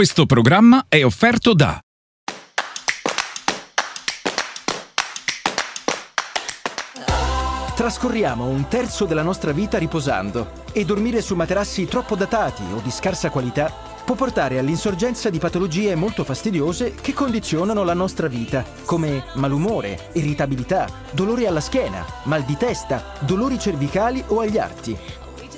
Questo programma è offerto da Trascorriamo un terzo della nostra vita riposando e dormire su materassi troppo datati o di scarsa qualità può portare all'insorgenza di patologie molto fastidiose che condizionano la nostra vita, come malumore, irritabilità, dolori alla schiena, mal di testa, dolori cervicali o agli arti.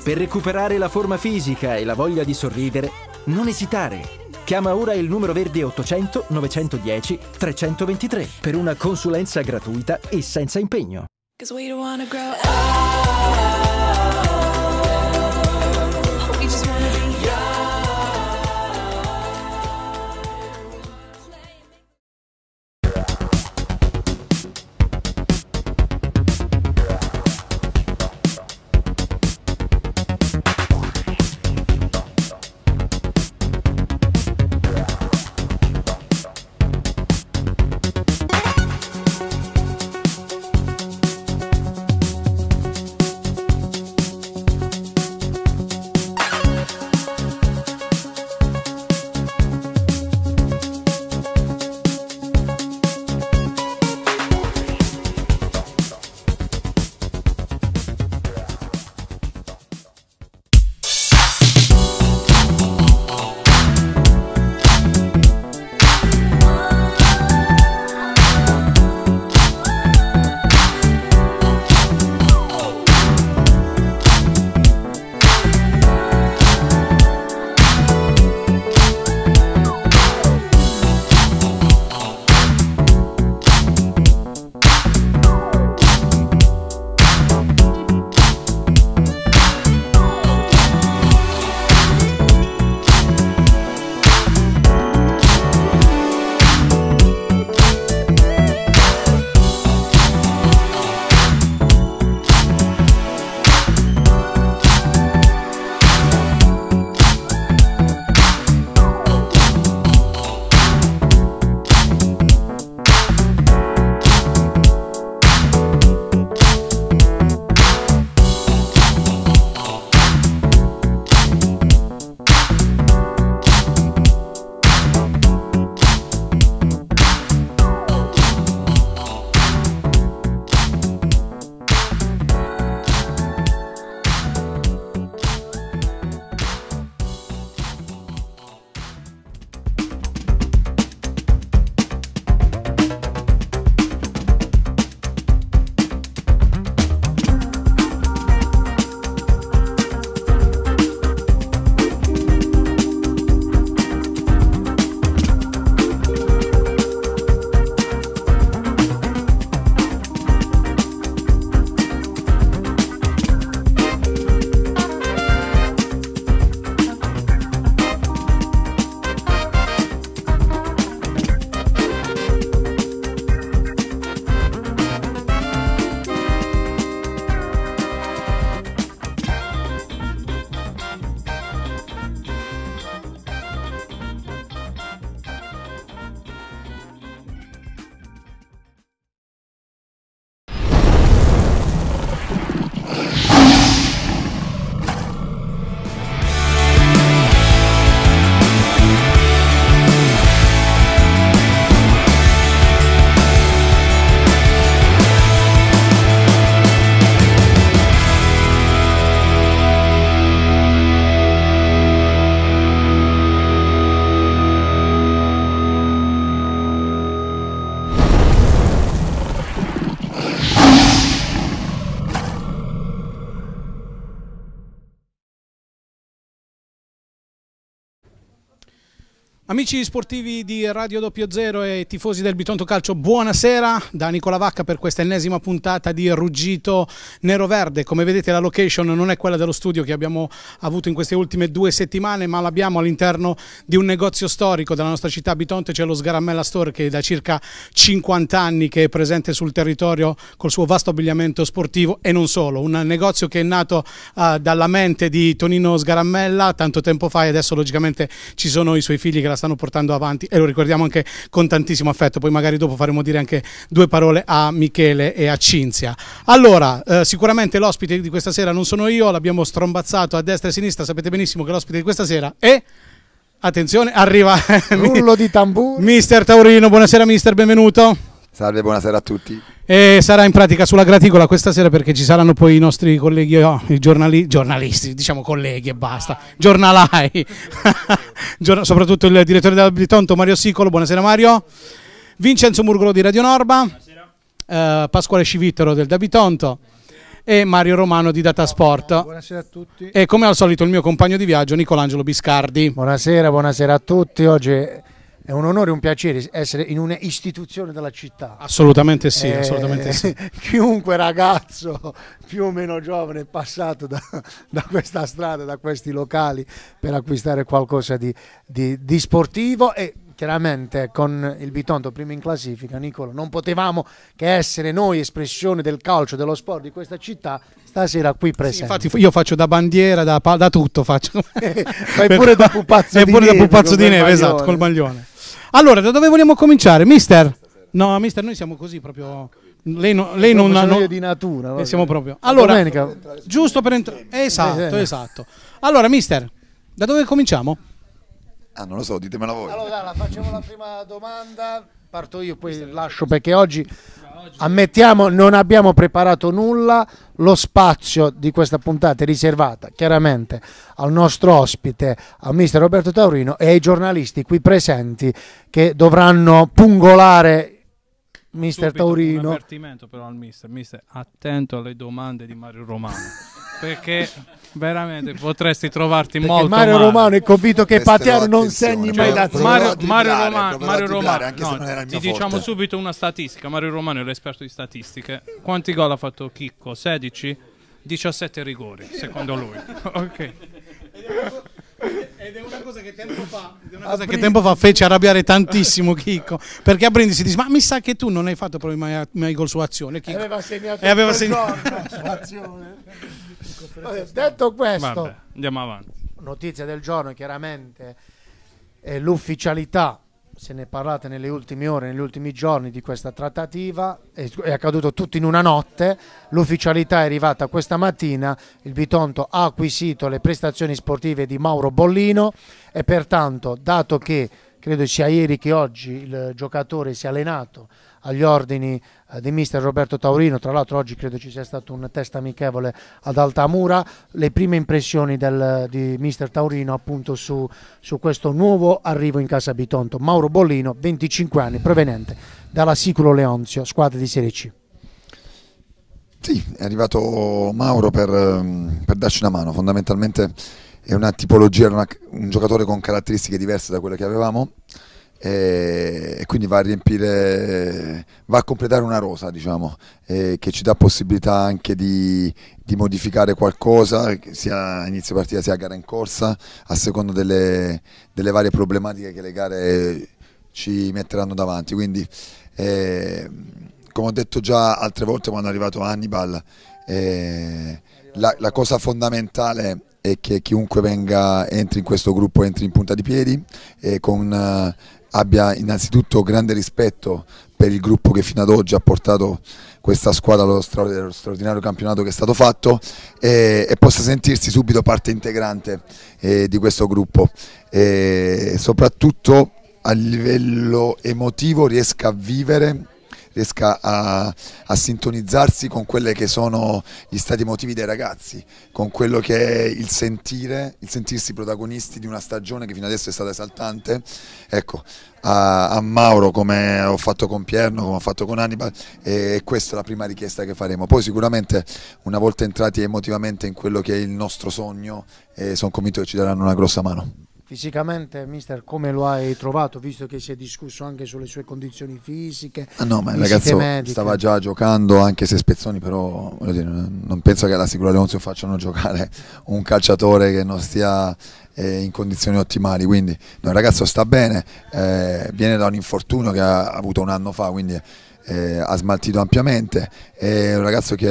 Per recuperare la forma fisica e la voglia di sorridere, non esitare. Chiama ora il numero verde 800 910 323 per una consulenza gratuita e senza impegno. Amici sportivi di Radio Doppio Zero e tifosi del Bitonto Calcio, buonasera da Nicola Vacca per questa ennesima puntata di Ruggito Nero Verde. Come vedete la location non è quella dello studio che abbiamo avuto in queste ultime due settimane, ma l'abbiamo all'interno di un negozio storico della nostra città Bitonto, c'è lo Sgaramella Store che da circa 50 anni è presente sul territorio col suo vasto abbigliamento sportivo e non solo. Un negozio che è nato uh, dalla mente di Tonino Sgaramella tanto tempo fa e adesso logicamente ci sono i suoi figli che la stanno stanno portando avanti e lo ricordiamo anche con tantissimo affetto, poi magari dopo faremo dire anche due parole a Michele e a Cinzia. Allora, eh, sicuramente l'ospite di questa sera non sono io, l'abbiamo strombazzato a destra e a sinistra, sapete benissimo che l'ospite di questa sera è... Attenzione, arriva... Rullo di tamburo. Mister Taurino, buonasera mister, benvenuto. Salve, buonasera a tutti. E sarà in pratica sulla graticola questa sera perché ci saranno poi i nostri colleghi, oh, i giornali, giornalisti, diciamo colleghi e basta, giornalai, soprattutto il direttore della Bitonto Mario Sicolo, buonasera Mario, Vincenzo Murgolo di Radio Norba, eh, Pasquale Civittero del Dabitonto e Mario Romano di Datasport. Buonasera a tutti. E come al solito il mio compagno di viaggio Nicolangelo Biscardi. Buonasera, buonasera a tutti. Oggi è un onore e un piacere essere in un'istituzione della città. Assolutamente sì, eh, assolutamente sì. Chiunque ragazzo più o meno giovane è passato da, da, questa strada, da questi locali per acquistare qualcosa di, di, di sportivo e chiaramente con il Bitonto prima in classifica, Nicolo, non potevamo che essere noi espressione del calcio, dello sport di questa città, stasera qui presente. Sì, infatti io faccio da bandiera, da, da tutto faccio. Fai pure da pupazzo di neve. pure da pupazzo di neve, esatto, col maglione. Allora, da dove vogliamo cominciare? Mister? No, mister, noi siamo così proprio... Lei, no, lei non ha... No, di natura. Eh, siamo proprio... Allora, Domenica. giusto per entrare... Esatto, esatto. Allora, mister, da dove cominciamo? Ah, non lo so, ditemela voi. Allora, dai, facciamo la prima domanda. Parto io, poi lascio perché oggi ammettiamo non abbiamo preparato nulla lo spazio di questa puntata è riservata chiaramente al nostro ospite al mister Roberto Taurino e ai giornalisti qui presenti che dovranno pungolare mister Subito Taurino un avvertimento però al mister mister attento alle domande di Mario Romano perché veramente potresti trovarti perché molto Mario male. Romano è convinto che Pater non segni cioè, mai da zero Mario, Mario, Roma, Mario Romano no, ti diciamo forte. subito una statistica Mario Romano è l'esperto di statistiche quanti gol ha fatto Chicco? 16? 17 rigori secondo lui ok ed è una cosa che tempo fa, ah, che tempo fa fece arrabbiare tantissimo Chicco perché a Brindisi dice ma mi sa che tu non hai fatto proprio mai, mai gol su azione Chicco. aveva segnato e aveva segnato su azione Vabbè, detto questo Vabbè, andiamo avanti notizia del giorno chiaramente è l'ufficialità se ne è parlata nelle ultime ore, negli ultimi giorni di questa trattativa, è, è accaduto tutto in una notte, l'ufficialità è arrivata questa mattina, il Bitonto ha acquisito le prestazioni sportive di Mauro Bollino e pertanto, dato che credo sia ieri che oggi il giocatore si è allenato agli ordini eh, di mister Roberto Taurino, tra l'altro oggi credo ci sia stato un test amichevole ad Altamura, le prime impressioni del, di mister Taurino appunto su, su questo nuovo arrivo in casa Bitonto, Mauro Bollino, 25 anni, proveniente dalla Siculo Leonzio, squadra di Serie C. Sì, è arrivato Mauro per, ehm, per darci una mano, fondamentalmente è una tipologia, una, un giocatore con caratteristiche diverse da quelle che avevamo e quindi va a riempire, va a completare una rosa diciamo, eh, che ci dà possibilità anche di, di, modificare qualcosa sia a inizio partita sia a gara in corsa a seconda delle, delle varie problematiche che le gare ci metteranno davanti. Quindi, eh, come ho detto già altre volte quando è arrivato Hannibal, eh, la, la cosa fondamentale e che chiunque venga, entri in questo gruppo entri in punta di piedi e con, eh, abbia innanzitutto grande rispetto per il gruppo che fino ad oggi ha portato questa squadra allo straordinario campionato che è stato fatto e, e possa sentirsi subito parte integrante eh, di questo gruppo e soprattutto a livello emotivo riesca a vivere riesca a, a, sintonizzarsi con quelli che sono gli stati emotivi dei ragazzi, con quello che è il sentire, il sentirsi protagonisti di una stagione che fino adesso è stata esaltante. Ecco, a, a Mauro, come ho fatto con Pierno, come ho fatto con Hannibal, e questa è la prima richiesta che faremo. Poi sicuramente una volta entrati emotivamente in quello che è il nostro sogno, eh, sono convinto che ci daranno una grossa mano. Fisicamente, mister, come lo hai trovato, visto che si è discusso anche sulle sue condizioni fisiche? Ah no, ma il ragazzo mediche. stava già giocando, anche se spezzoni, però dire, non penso che alla Sicura Leonzio facciano giocare un calciatore che non stia eh, in condizioni ottimali. Quindi no, il ragazzo sta bene, eh, viene da un infortunio che ha avuto un anno fa, quindi eh, ha smaltito ampiamente, è un ragazzo che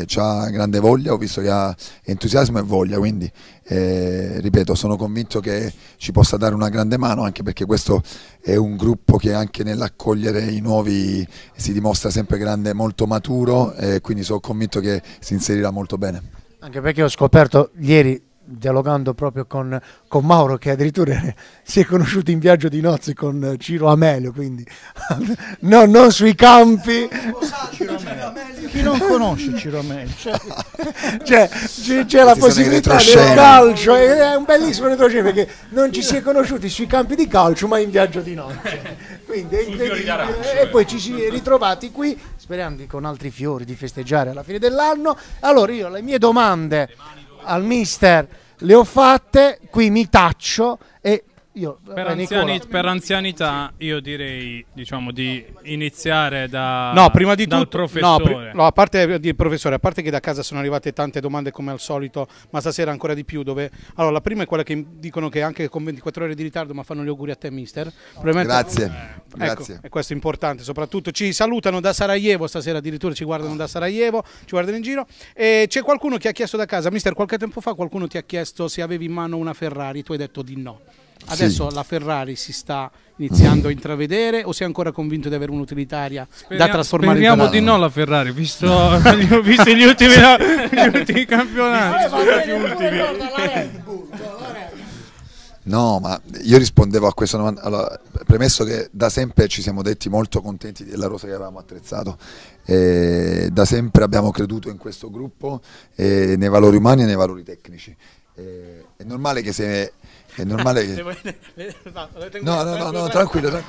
eh, ha grande voglia, ho visto che ha entusiasmo e voglia, quindi eh, ripeto sono convinto che ci possa dare una grande mano anche perché questo è un gruppo che anche nell'accogliere i nuovi si dimostra sempre grande, molto maturo e quindi sono convinto che si inserirà molto bene. Anche perché ho scoperto ieri dialogando proprio con, con, Mauro che addirittura si è conosciuto in viaggio di nozze con Ciro Amelio quindi no, non sui campi Ciro chi non conosce Ciro Amelio cioè, cioè c'è, c'è la possibilità del calcio è un bellissimo retroscena perché non ci si è conosciuti sui campi di calcio ma in viaggio di nozze quindi e poi ci si è ritrovati qui speriamo di, con altri fiori di festeggiare alla fine dell'anno allora io le mie domande al mister le ho fatte, qui mi taccio e io, eh, per, eh, anziani, per, anzianità io direi diciamo, di iniziare da, no, prima di dal tutto, professore. No, no, a parte eh, di professore, a parte che da casa sono arrivate tante domande come al solito, ma stasera ancora di più. Dove, allora, la prima è quella che dicono che anche con 24 ore di ritardo, ma fanno gli auguri a te, mister. Grazie. ecco, grazie. E questo è importante, soprattutto ci salutano da Sarajevo stasera, addirittura ci guardano da Sarajevo, ci guardano in giro. E c'è qualcuno che ha chiesto da casa, mister, qualche tempo fa qualcuno ti ha chiesto se avevi in mano una Ferrari, tu hai detto di no adesso sì. la Ferrari si sta iniziando a intravedere o sei ancora convinto di avere un'utilitaria speriamo, da trasformare in in Speriamo di no la Ferrari, visto, visto gli, ultimi, gli ultimi campionati. gli ultimi. No, ma io rispondevo a questa domanda. Allora, premesso che da sempre ci siamo detti molto contenti della rosa che avevamo attrezzato, eh, da sempre abbiamo creduto in questo gruppo, eh, nei valori umani e nei valori tecnici. Eh, è normale che se è normale che... no, no, no, no, tranquillo, tranquillo.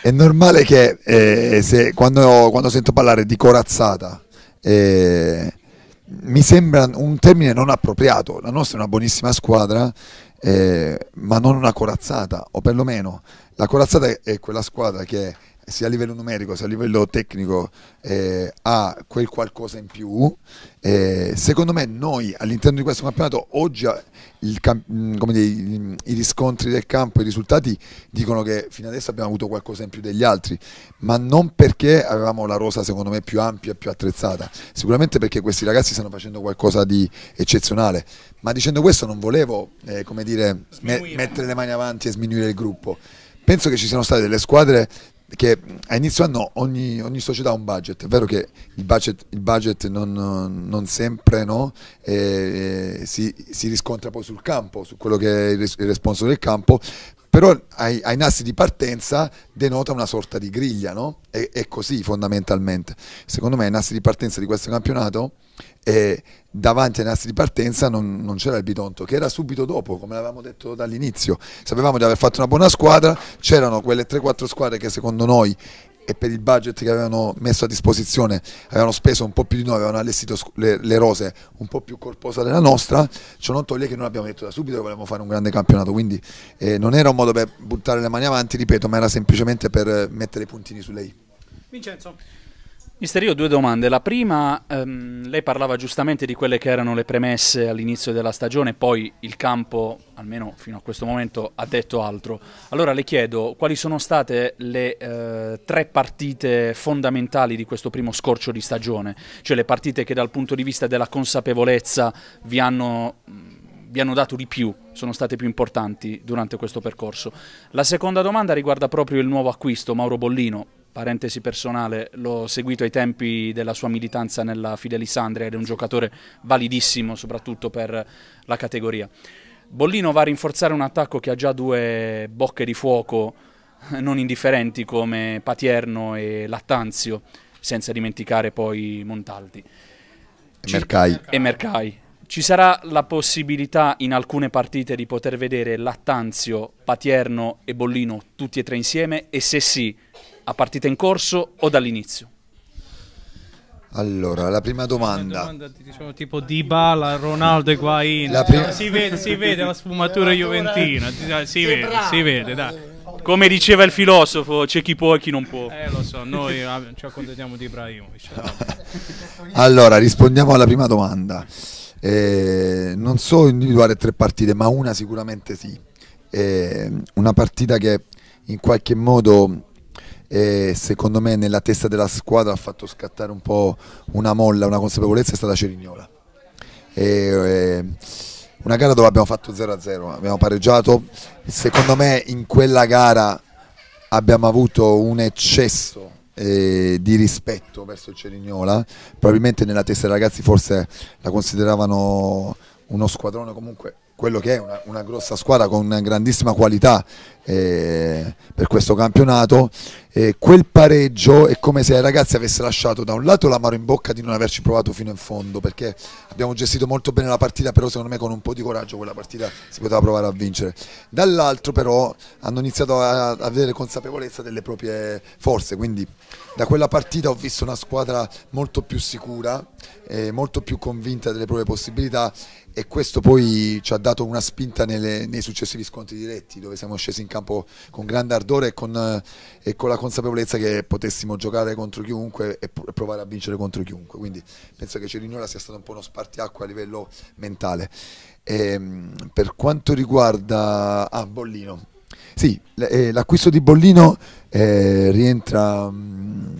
È normale che eh, se, quando, quando, sento parlare di corazzata... Eh, mi sembra un termine non appropriato. La nostra è una buonissima squadra, eh, ma non una corazzata, o perlomeno la corazzata è quella squadra che sia a livello numerico sia a livello tecnico eh, ha quel qualcosa in più. Eh, secondo me noi all'interno di questo campionato oggi eh, il, mm, come dire, i riscontri del campo, i risultati dicono che fino adesso abbiamo avuto qualcosa in più degli altri, ma non perché avevamo la rosa secondo me più ampia e più attrezzata, sicuramente perché questi ragazzi stanno facendo qualcosa di eccezionale, ma dicendo questo non volevo eh, come dire, me mettere le mani avanti e sminuire il gruppo penso che ci siano state delle squadre che a inizio anno ogni, ogni, società ha un budget, è vero che il budget, il budget non, non, sempre no? eh, si, si, riscontra poi sul campo, su quello che è il responsabile del campo, però ai, ai nastri di partenza denota una sorta di griglia, no? È, è, così fondamentalmente. Secondo me ai nastri di partenza di questo campionato, eh, davanti ai nastri di partenza non, non c'era il Bitonto, che era subito dopo, come l'avevamo detto dall'inizio. Sapevamo di aver fatto una buona squadra, c'erano quelle 3-4 squadre che secondo noi e per il budget che avevano messo a disposizione avevano speso un po' più di noi, avevano allestito le, le rose un po' più corposa della nostra, ciò non toglie che noi abbiamo detto da subito che volevamo fare un grande campionato, quindi eh, non era un modo per buttare le mani avanti, ripeto, ma era semplicemente per mettere i puntini su lei. Vincenzo. Misterio, due domande. La prima, ehm, lei parlava giustamente di quelle che erano le premesse all'inizio della stagione, poi il campo, almeno fino a questo momento, ha detto altro. Allora le chiedo quali sono state le eh, tre partite fondamentali di questo primo scorcio di stagione, cioè le partite che dal punto di vista della consapevolezza vi hanno, vi hanno dato di più, sono state più importanti durante questo percorso. La seconda domanda riguarda proprio il nuovo acquisto, Mauro Bollino parentesi personale, l'ho seguito ai tempi della sua militanza nella Fidelisandria ed è un giocatore validissimo soprattutto per la categoria. Bollino va a rinforzare un attacco che ha già due bocche di fuoco eh, non indifferenti come Patierno e Lattanzio, senza dimenticare poi Montaldi. E Mercai. E Mercai. Ci sarà la possibilità in alcune partite di poter vedere Lattanzio, Patierno e Bollino tutti e tre insieme? E se sì, a partita in corso o dall'inizio? Allora, la prima domanda. La domanda diciamo, tipo Dybala, Ronaldo e Guain. Prima... Si, vede, si vede la sfumatura juventina, si vede, si vede, dai. Come diceva il filosofo, c'è chi può e chi non può. Eh, lo so, noi ah, ci accontentiamo di Ibrahimovic. allora, rispondiamo alla prima domanda. Eh, non so individuare tre partite, ma una sicuramente sì. Eh, una partita che in qualche modo e secondo me nella testa della squadra ha fatto scattare un po' una molla, una consapevolezza è stata Cerignola. E, e, una gara dove abbiamo fatto 0-0, abbiamo pareggiato, secondo me in quella gara abbiamo avuto un eccesso eh, di rispetto verso Cerignola, probabilmente nella testa dei ragazzi forse la consideravano uno squadrone comunque quello che è una, una, grossa squadra con grandissima qualità eh, per questo campionato. Eh, quel pareggio è come se ai ragazzi avesse lasciato da un lato l'amaro in bocca di non averci provato fino in fondo, perché abbiamo gestito molto bene la partita, però secondo me con un po' di coraggio quella partita si poteva provare a vincere. Dall'altro però hanno iniziato a, a avere consapevolezza delle proprie forze, quindi da quella partita ho visto una squadra molto più sicura, eh, molto più convinta delle proprie possibilità e questo poi ci ha dato una spinta nelle, nei successivi scontri diretti dove siamo scesi in campo con grande ardore e con, eh, e con, la consapevolezza che potessimo giocare contro chiunque e provare a vincere contro chiunque. Quindi penso che Cerignola sia stato un po' uno spartiacque a livello mentale. E, ehm, per quanto riguarda ah, Bollino, sì, eh, l'acquisto di Bollino eh, rientra mh, mm,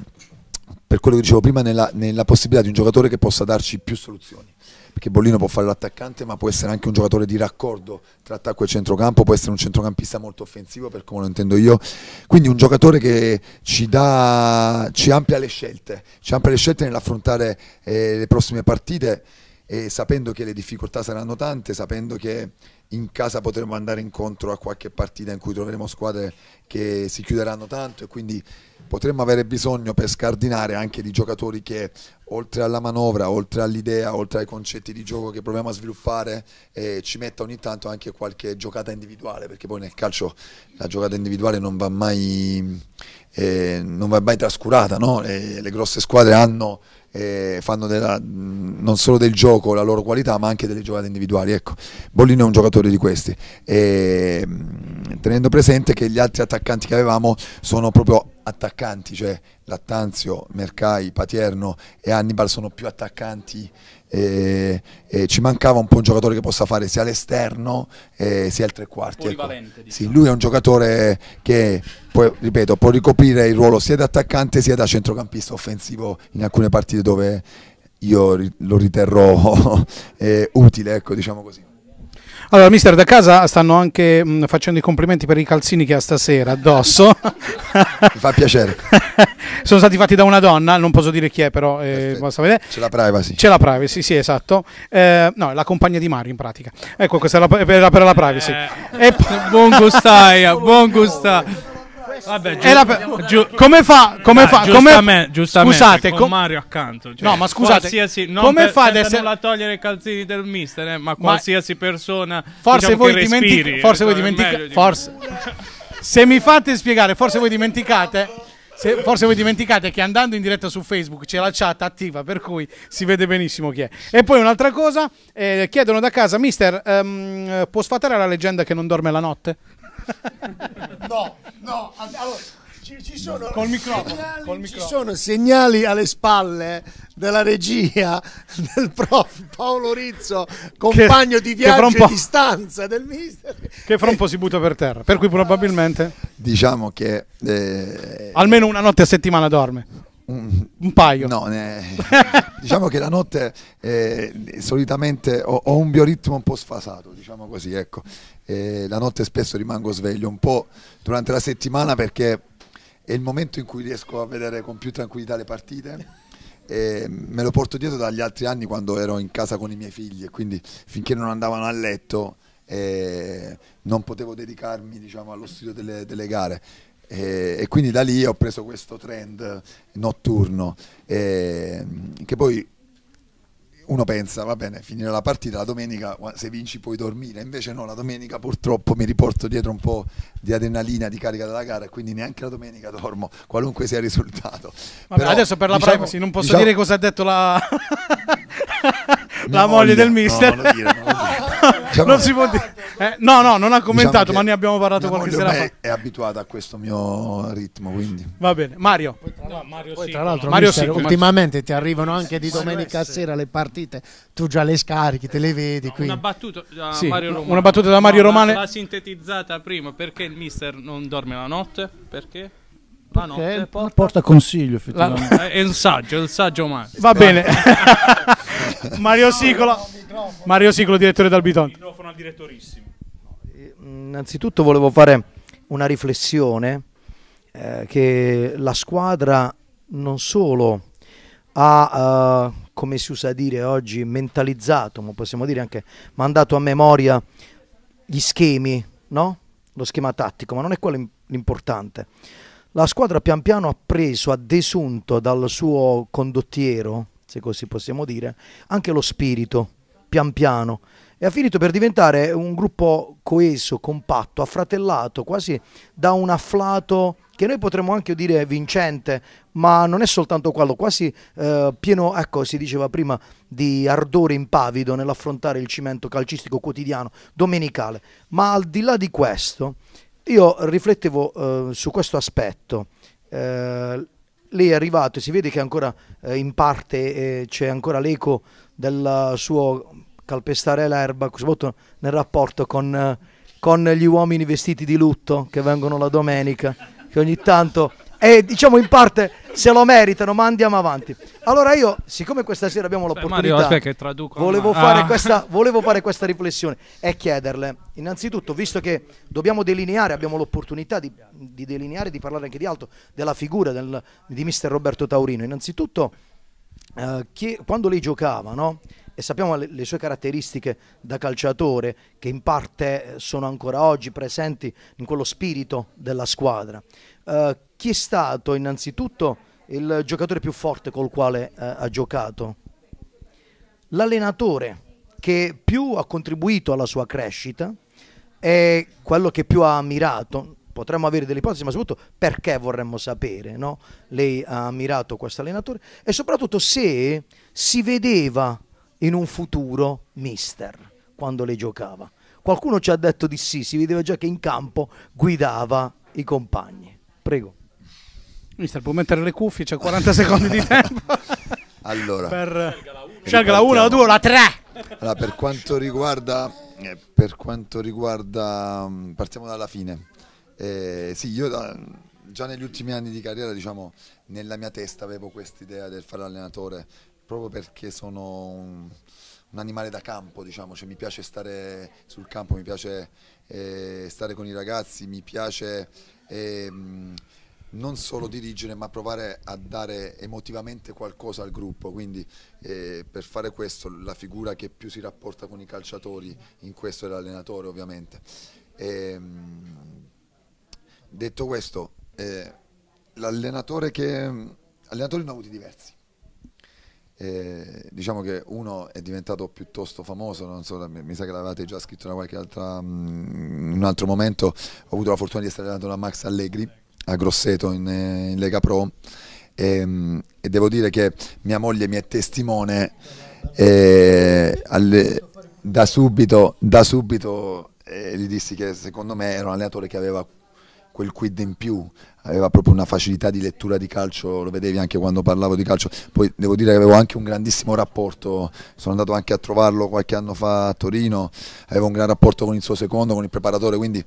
per quello che dicevo prima nella, nella possibilità di un giocatore che possa darci più soluzioni perché Bollino può fare l'attaccante ma può essere anche un giocatore di raccordo tra attacco e centrocampo, può essere un centrocampista molto offensivo per come lo intendo io, quindi un giocatore che ci, dà, ci amplia le scelte, ci amplia le scelte nell'affrontare eh, le prossime partite e sapendo che le difficoltà saranno tante, sapendo che in casa potremo andare incontro a qualche partita in cui troveremo squadre che si chiuderanno tanto e quindi potremmo avere bisogno per scardinare anche di giocatori che oltre alla manovra, oltre all'idea, oltre ai concetti di gioco che proviamo a sviluppare, eh, ci metta ogni tanto anche qualche giocata individuale, perché poi nel calcio la giocata individuale non va mai, eh, non va mai trascurata, no? le, eh, le grosse squadre hanno eh, fanno della, non solo del gioco la loro qualità, ma anche delle giocate individuali. Ecco, Bollino è un giocatore di questi. E, tenendo presente che gli altri attaccanti che avevamo sono proprio attaccanti, cioè Lattanzio, Mercai, Patierno e Hannibal sono più attaccanti e, e ci mancava un po' un giocatore che possa fare sia l'esterno sia il tre quarti. Ecco. Diciamo. Sì, lui è un giocatore che poi, ripeto, può ricoprire il ruolo sia da attaccante sia da centrocampista offensivo in alcune partite dove io lo riterrò eh, utile, ecco, diciamo così. Allora, mister, da casa stanno anche mh, mm, facendo i complimenti per i calzini che ha stasera addosso. Mi fa piacere. Sono stati fatti da una donna, non posso dire chi è, però eh, basta vedere. C'è la privacy. C'è la privacy, sì, esatto. Eh, no, è la compagna di Mario in pratica. Ecco, questa è la, per, la, per la privacy. Eh, e p- buon gustaia, buon gustaia. Vabbè, giu- pe- giu- come fa? Come Dai, fa? Giustamente, come... giustamente scusate, con com- Mario accanto. Cioè, no, ma scusate, come per, fa ad essere non la togliere i calzini del mister, eh, ma qualsiasi ma... persona Forse diciamo voi dimenticate, eh, forse voi cioè, dimenticate, forse Se mi fate spiegare, forse voi dimenticate se, forse voi dimenticate che andando in diretta su Facebook c'è la chat attiva, per cui si vede benissimo chi è. E poi un'altra cosa, eh, chiedono da casa, mister, ehm, può sfatare la leggenda che non dorme la notte? no, no, allora, ci, ci, sono segnali, ci, sono segnali, alle spalle della regia del prof Paolo Rizzo, compagno che, di viaggio e di stanza del mister. Che fra un po' si butta per terra, per cui probabilmente... Diciamo che... Eh, almeno una notte a settimana dorme. Un, un paio. No, ne, diciamo che la notte eh, solitamente ho, ho, un bioritmo un po' sfasato, diciamo così, ecco eh, la notte spesso rimango sveglio un po' durante la settimana perché è il momento in cui riesco a vedere con più tranquillità le partite. E me lo porto dietro dagli altri anni quando ero in casa con i miei figli e quindi finché non andavano a letto eh, non potevo dedicarmi diciamo, allo studio delle, delle gare e, e, quindi da lì ho preso questo trend notturno eh, che poi uno pensa, va bene, finire la partita, la domenica se vinci puoi dormire, invece no, la domenica purtroppo mi riporto dietro un po' di adrenalina, di carica della gara quindi neanche la domenica dormo, qualunque sia il risultato. Vabbè, Però, adesso per la diciamo, privacy non posso diciamo... dire cosa ha detto la... la, moglie, moglie del mister. No, non, dire, non, diciamo, non si può dire. Eh, no, no, non ha commentato, diciamo ma ne abbiamo parlato qualche sera fa. È abituata a questo mio ritmo, quindi. Va bene, Mario. Poi, tra l'altro, Mario, poi, tra ultimamente ti arrivano anche di domenica sera le partite, tu già le scarichi, te le vedi. Quindi. Una battuta da sì, Mario Romano. Una battuta da Mario no, Romano. L'ha sintetizzata prima, perché il mister non dorme la notte? Perché? La notte porta, porta consiglio effettivamente. La... è un saggio, è un saggio umano. Va bene. Mario Sicola, Mario Sicola, direttore d'Albiton. Microfono al direttorissimo. Eh, innanzitutto volevo fare una riflessione eh, che la squadra non solo ha, eh, come si usa dire oggi, mentalizzato, ma possiamo dire anche mandato a memoria gli schemi, no? lo schema tattico, ma non è quello l'importante. La squadra pian piano ha preso, ha desunto dal suo condottiero, se così possiamo dire, anche lo spirito, pian piano, e ha finito per diventare un gruppo coeso, compatto, affratellato, quasi da un afflato che noi potremmo anche dire vincente, ma non è soltanto quello, quasi eh, pieno, ecco, si diceva prima, di ardore impavido nell'affrontare il cimento calcistico quotidiano, domenicale. Ma al di là di questo, io riflettevo eh, su questo aspetto. Eh, lei è arrivato e si vede che ancora eh, in parte eh, c'è ancora l'eco del suo calpestare l'erba, soprattutto nel rapporto con, eh, con gli uomini vestiti di lutto che vengono la domenica, che ogni tanto e diciamo in parte se lo meritano, ma andiamo avanti. Allora io, siccome questa sera abbiamo l'opportunità, Mario, aspetta, che traduco, volevo, ma... fare ah. questa, volevo fare questa riflessione e chiederle, innanzitutto, visto che dobbiamo delineare, abbiamo l'opportunità di, di delineare, di parlare anche di altro, della figura del, di mister Roberto Taurino, innanzitutto, eh, chi, quando lei giocava, no? e sappiamo le, le, sue caratteristiche da calciatore che in parte eh, sono ancora oggi presenti in quello spirito della squadra. Uh, chi è stato innanzitutto il giocatore più forte col quale eh, ha giocato? L'allenatore che più ha contribuito alla sua crescita è quello che più ha ammirato, potremmo avere delle ipotesi, ma soprattutto perché vorremmo sapere, no? Lei ha ammirato questo allenatore e soprattutto se si vedeva in un futuro mister quando lei giocava. Qualcuno ci ha detto di sì, si vedeva già che in campo guidava i compagni. Prego. Mister, può mettere le cuffie, c'è 40 secondi di tempo. Allora, per... scelga la 1, la 2, la 3. Allora, per quanto riguarda, eh, per quanto riguarda mm, partiamo dalla fine. Eh, sì, io eh, già negli ultimi anni di carriera, diciamo, nella mia testa avevo questa idea del fare allenatore, proprio perché sono un, un animale da campo, diciamo, cioè, mi piace stare sul campo, mi piace eh, stare con i ragazzi, mi piace... Eh, non solo dirigere ma provare a dare emotivamente qualcosa al gruppo, quindi eh, per fare questo la figura che più si rapporta con i calciatori in questo è l'allenatore ovviamente. E, ehm, detto questo, eh, l'allenatore che... Allenatori ne ho avuti diversi. Eh, diciamo che uno è diventato piuttosto famoso, so, mi, mi sa che l'avevate già scritto mm, in, un altro momento, ho avuto la fortuna di essere allenato da Max Allegri a Grosseto in, eh, in Lega Pro e, ehm, e, devo dire che mia moglie mi è testimone e, eh, alle, da subito, da subito eh, gli dissi che secondo me era un allenatore che aveva quel quid in più, aveva proprio una facilità di lettura di calcio, lo vedevi anche quando parlavo di calcio, poi devo dire che avevo anche un grandissimo rapporto, sono andato anche a trovarlo qualche anno fa a Torino, avevo un gran rapporto con il suo secondo, con il preparatore, quindi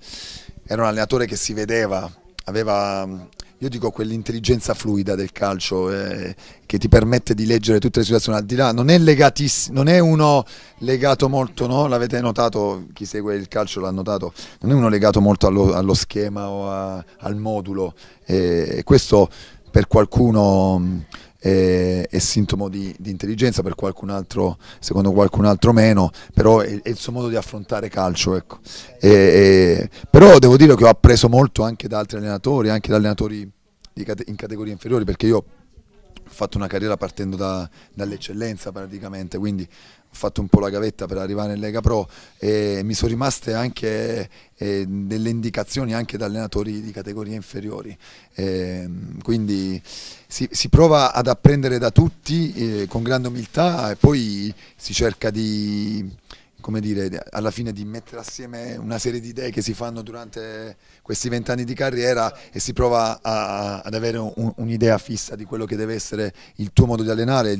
era un allenatore che si vedeva aveva, mm, io dico, quell'intelligenza fluida del calcio eh, che ti permette di leggere tutte le situazioni al di là, non è, non è uno legato molto, no? l'avete notato, chi segue il calcio l'ha notato, non è uno legato molto allo, allo schema o a, al modulo, eh, questo per qualcuno mm, eh, è sintomo di, di, intelligenza, per qualcun altro, secondo qualcun altro meno, però è, è il suo modo di affrontare calcio. Ecco. E, e, però devo dire che ho appreso molto anche da altri allenatori, anche da allenatori di, in categorie inferiori, perché io ho fatto una carriera partendo da, dall'eccellenza praticamente, quindi ho fatto un po' la gavetta per arrivare in Lega Pro e mi sono rimaste anche eh, delle indicazioni anche da allenatori di categorie inferiori. Eh, quindi si, si, prova ad apprendere da tutti eh, con grande umiltà e poi si cerca di come dire, alla fine di mettere assieme una serie di idee che si fanno durante questi vent'anni di carriera e si prova a, ad avere un'idea fissa di quello che deve essere il tuo modo di allenare,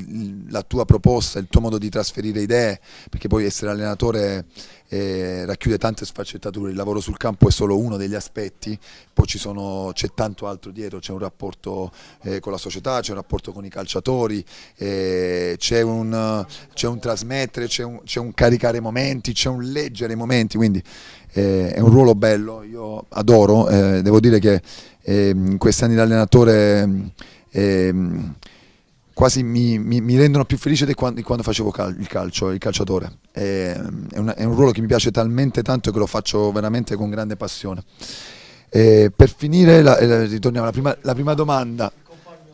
la tua proposta, il tuo modo di trasferire idee, perché poi essere allenatore eh, racchiude tante sfaccettature, il lavoro sul campo è solo uno degli aspetti, poi c'è tanto altro dietro, c'è un rapporto eh, con la società, c'è un rapporto con i calciatori, eh, c'è un, un, trasmettere, c'è un, un, caricare momenti, c'è un leggere i momenti, quindi eh, è un ruolo bello, io adoro, eh, devo dire che in ehm, questi anni da allenatore... Ehm, quasi mi, mi, mi, rendono più felice di quando, di quando facevo cal- il calcio, il calciatore. È, mm, è, una, è, un ruolo che mi piace talmente tanto che lo faccio veramente con grande passione. E per finire, la, la, eh, ritorniamo alla prima, la prima domanda.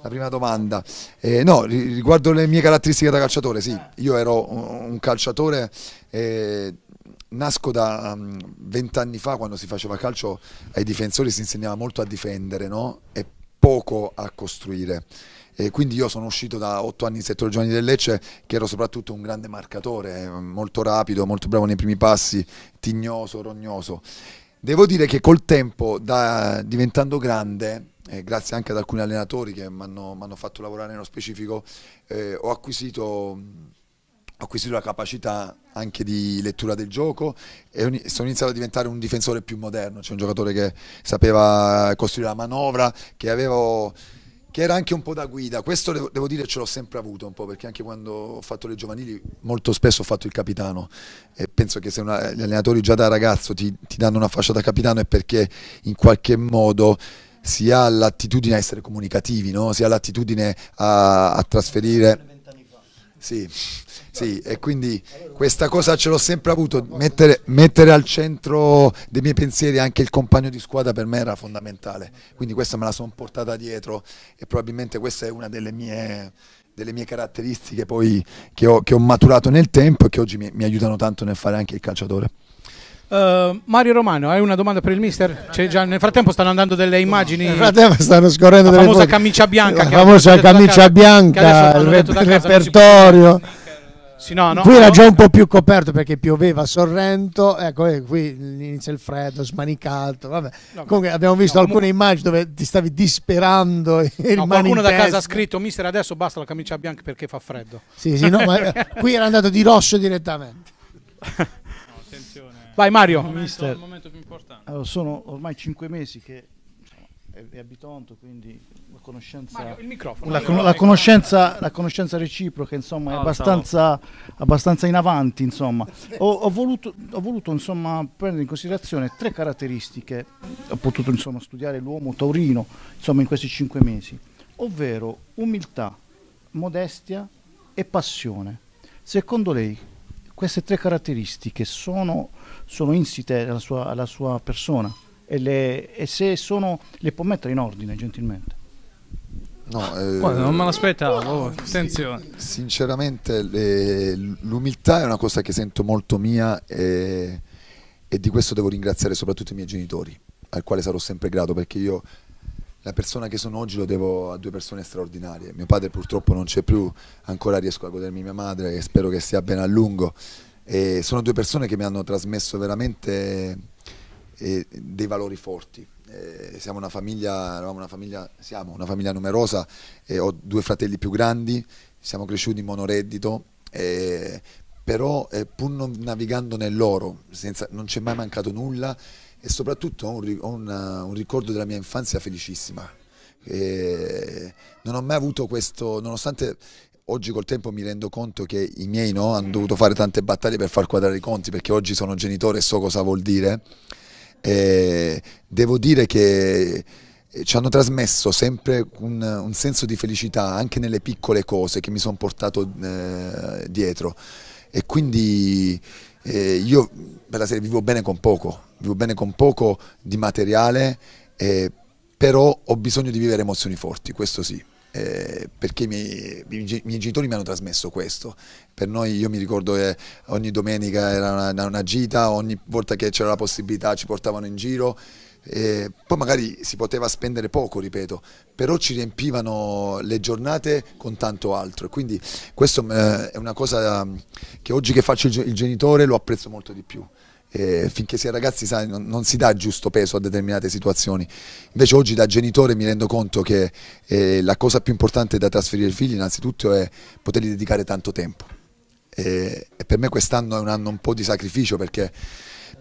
La prima domanda, eh, no, riguardo le mie caratteristiche da calciatore, sì, io ero un, un calciatore, eh, nasco da mm, vent'anni um, fa quando si faceva calcio ai difensori si insegnava molto a difendere no? e poco a costruire. E quindi io sono uscito da otto anni in settore giovani del Lecce, che ero soprattutto un grande marcatore, eh, molto rapido, molto bravo nei primi passi, tignoso, rognoso. Devo dire che col tempo, da, diventando grande, eh, grazie anche ad alcuni allenatori che mi hanno fatto lavorare nello specifico, eh, ho, acquisito, ho acquisito la capacità anche di lettura del gioco e sono iniziato a diventare un difensore più moderno, cioè un giocatore che sapeva costruire la manovra, che avevo che era anche un po' da guida. Questo devo, devo dire ce l'ho sempre avuto un po', perché anche quando ho fatto le giovanili molto spesso ho fatto il capitano e penso che se una, gli allenatori già da ragazzo ti, ti danno una fascia da capitano è perché in qualche modo si ha l'attitudine a essere comunicativi, no? si ha l'attitudine a, a trasferire sì, sì, e quindi questa cosa ce l'ho sempre avuto, mettere, mettere, al centro dei miei pensieri anche il compagno di squadra per me era fondamentale, quindi questa me la sono portata dietro e probabilmente questa è una delle mie, delle mie caratteristiche poi che ho, che ho, maturato nel tempo e che oggi mi, mi aiutano tanto nel fare anche il calciatore. Uh, Mario Romano, hai una domanda per il mister? Già, nel frattempo stanno andando delle immagini. Nel frattempo stanno scorrendo la delle famosa camicia bianca. La famosa camicia bianca, il re- repertorio. Sì, no, no, qui era già un po' più coperto perché pioveva a Sorrento, ecco eh, qui inizia il freddo, smanicato. Vabbè. Comunque abbiamo visto alcune immagini dove ti stavi disperando. qualcuno da casa ha scritto: Mister, adesso basta la camicia bianca perché fa freddo. Sì, sì, no, ma eh, qui era andato di rosso direttamente. Vai Mario, momento, Il momento più importante. Allora, sono ormai cinque mesi che è abitonto, quindi la conoscenza, Mario, la, con, la, conoscenza, la conoscenza, reciproca insomma, è ah, abbastanza, abbastanza in avanti. Insomma. Ho, ho, voluto, ho voluto insomma, prendere in considerazione tre caratteristiche, ho potuto insomma, studiare l'uomo taurino insomma, in questi cinque mesi, ovvero umiltà, modestia e passione. Secondo lei queste tre caratteristiche sono, sono insite alla sua, alla sua persona e, le, e se sono, le può mettere in ordine gentilmente. No, ah, eh, Guarda, non me l'aspettavo, oh, attenzione. Sinceramente le, l'umiltà è una cosa che sento molto mia e, e, di questo devo ringraziare soprattutto i miei genitori, al quale sarò sempre grato perché io la persona che sono oggi lo devo a due persone straordinarie. Mio padre purtroppo non c'è più, ancora riesco a godermi mia madre e spero che sia ben a lungo. E sono due persone che mi hanno trasmesso veramente eh, dei valori forti. Eh, siamo una famiglia, eravamo una famiglia, siamo una famiglia numerosa, eh, ho due fratelli più grandi, siamo cresciuti in monoreddito, eh, però eh, pur navigando nell'oro, senza, non ci è mai mancato nulla e soprattutto ho un, ho un ricordo della mia infanzia felicissima. E non ho mai avuto questo, nonostante oggi col tempo mi rendo conto che i miei no, hanno dovuto fare tante battaglie per far quadrare i conti, perché oggi sono genitore e so cosa vuol dire. E devo dire che ci hanno trasmesso sempre un, un, senso di felicità anche nelle piccole cose che mi sono portato eh, dietro e quindi eh, io per la serie vivo bene con poco, vivo bene con poco di materiale, eh, però ho bisogno di vivere emozioni forti, questo sì. Eh, perché i miei, i miei, genitori mi hanno trasmesso questo. Per noi, io mi ricordo che eh, ogni domenica era una, una, gita, ogni volta che c'era la possibilità ci portavano in giro eh, poi magari si poteva spendere poco, ripeto, però ci riempivano le giornate con tanto altro. Quindi questa mm, eh, è una cosa mm, che oggi che faccio il genitore lo apprezzo molto di più. Eh, finché si è ragazzi sai, non, non, si dà giusto peso a determinate situazioni. Invece oggi da genitore mi rendo conto che eh, la cosa più importante da trasferire ai figli innanzitutto è potergli dedicare tanto tempo. Eh, e per me quest'anno è un anno un po' di sacrificio perché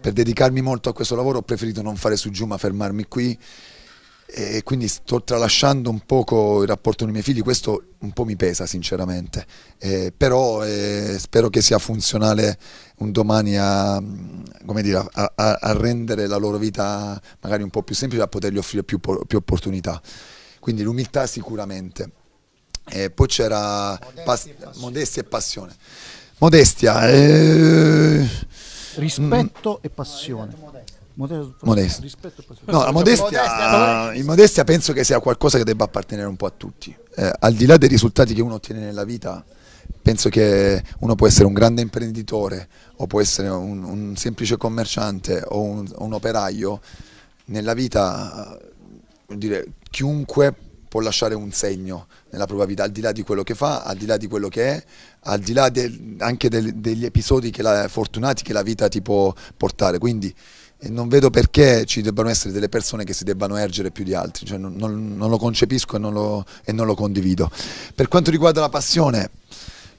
per dedicarmi molto a questo lavoro ho preferito non fare su Giù ma fermarmi qui e quindi sto tralasciando un poco il rapporto con i miei figli, questo un po' mi pesa sinceramente, eh, però eh, spero che sia funzionale un domani a, dire, a, a, a, rendere la loro vita magari un po' più semplice, a potergli offrire più, più opportunità, quindi l'umiltà sicuramente. Eh, poi c'era modestia, e passione. Modestia. E passione. modestia eh, Mm. Rispetto e passione. modesto. Rispetto No, la cioè, modestia, eh. in modestia penso che sia qualcosa che debba appartenere un po' a tutti. Eh, al di là dei risultati che uno ottiene nella vita, penso che uno può essere un grande imprenditore o può essere un, un semplice commerciante o un, un operaio. Nella vita, eh, dire, chiunque può lasciare un segno nella propria vita, al di là di quello che fa, al di là di quello che è, al di là del, anche del, degli episodi che la, fortunati che la vita ti può portare. Quindi non vedo perché ci debbano essere delle persone che si debbano ergere più di altri, cioè, non, non, non, lo concepisco e non lo, e non lo, condivido. Per quanto riguarda la passione,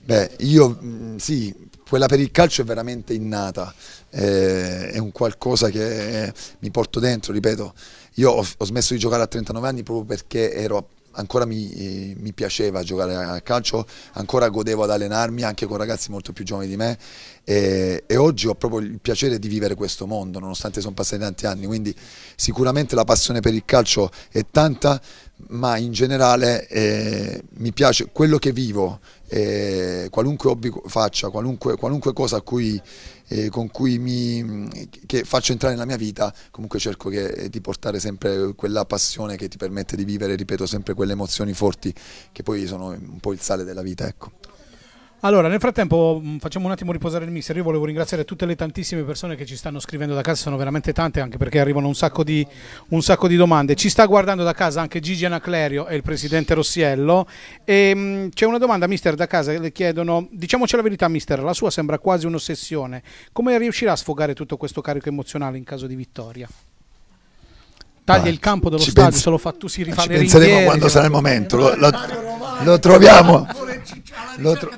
beh, io sì, quella per il calcio è veramente innata, eh, è un qualcosa che mi porto dentro, ripeto, io ho, ho smesso di giocare a 39 anni proprio perché ero ancora mi, eh, mi, piaceva giocare a calcio, ancora godevo ad allenarmi anche con ragazzi molto più giovani di me e, eh, e oggi ho proprio il piacere di vivere questo mondo nonostante sono passati tanti anni, quindi sicuramente la passione per il calcio è tanta ma in generale eh, mi piace quello che vivo, eh, qualunque hobby faccia, qualunque, qualunque cosa a cui eh, con cui mi, che faccio entrare nella mia vita, comunque cerco che, eh, di portare sempre quella passione che ti permette di vivere, ripeto, sempre quelle emozioni forti che poi sono un po' il sale della vita. Ecco. Allora, nel frattempo mm, facciamo un attimo riposare il mister. Io volevo ringraziare tutte le tantissime persone che ci stanno scrivendo da casa, sono veramente tante, anche perché arrivano un sacco di, un sacco di domande. Ci sta guardando da casa anche Gigi Anaclerio e il presidente Rossiello. E, mh, mm, c'è una domanda, mister, da casa le chiedono: diciamoci la verità, mister, la sua sembra quasi un'ossessione. Come riuscirà a sfogare tutto questo carico emozionale in caso di vittoria? taglia il campo dello stadio, pensi... se lo fa tu si rifà ah, ci penseremo ringhiere, quando diciamo. sarà il momento lo, lo, lo, troviamo, lo, tro,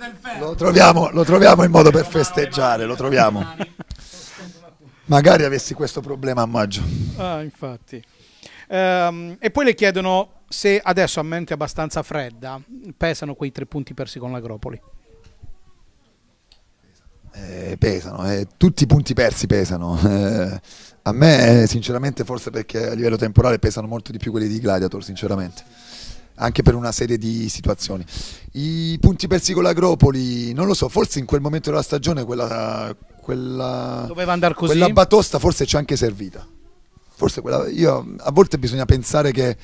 troviamo, lo troviamo in modo per festeggiare lo troviamo magari avessi questo problema a maggio ah infatti ehm, e poi le chiedono se adesso a mente abbastanza fredda pesano quei tre punti persi con l'Agropoli eh, pesano eh, tutti i punti persi pesano eh, a me, eh, sinceramente, forse perché a livello temporale pesano molto di più quelli di Gladiator, sinceramente. Anche per una serie di situazioni. I punti persi con l'Agropoli, non lo so, forse in quel momento della stagione quella, quella, Doveva andare così. quella batosta forse ci è anche servita. Forse quella, io, a volte bisogna pensare che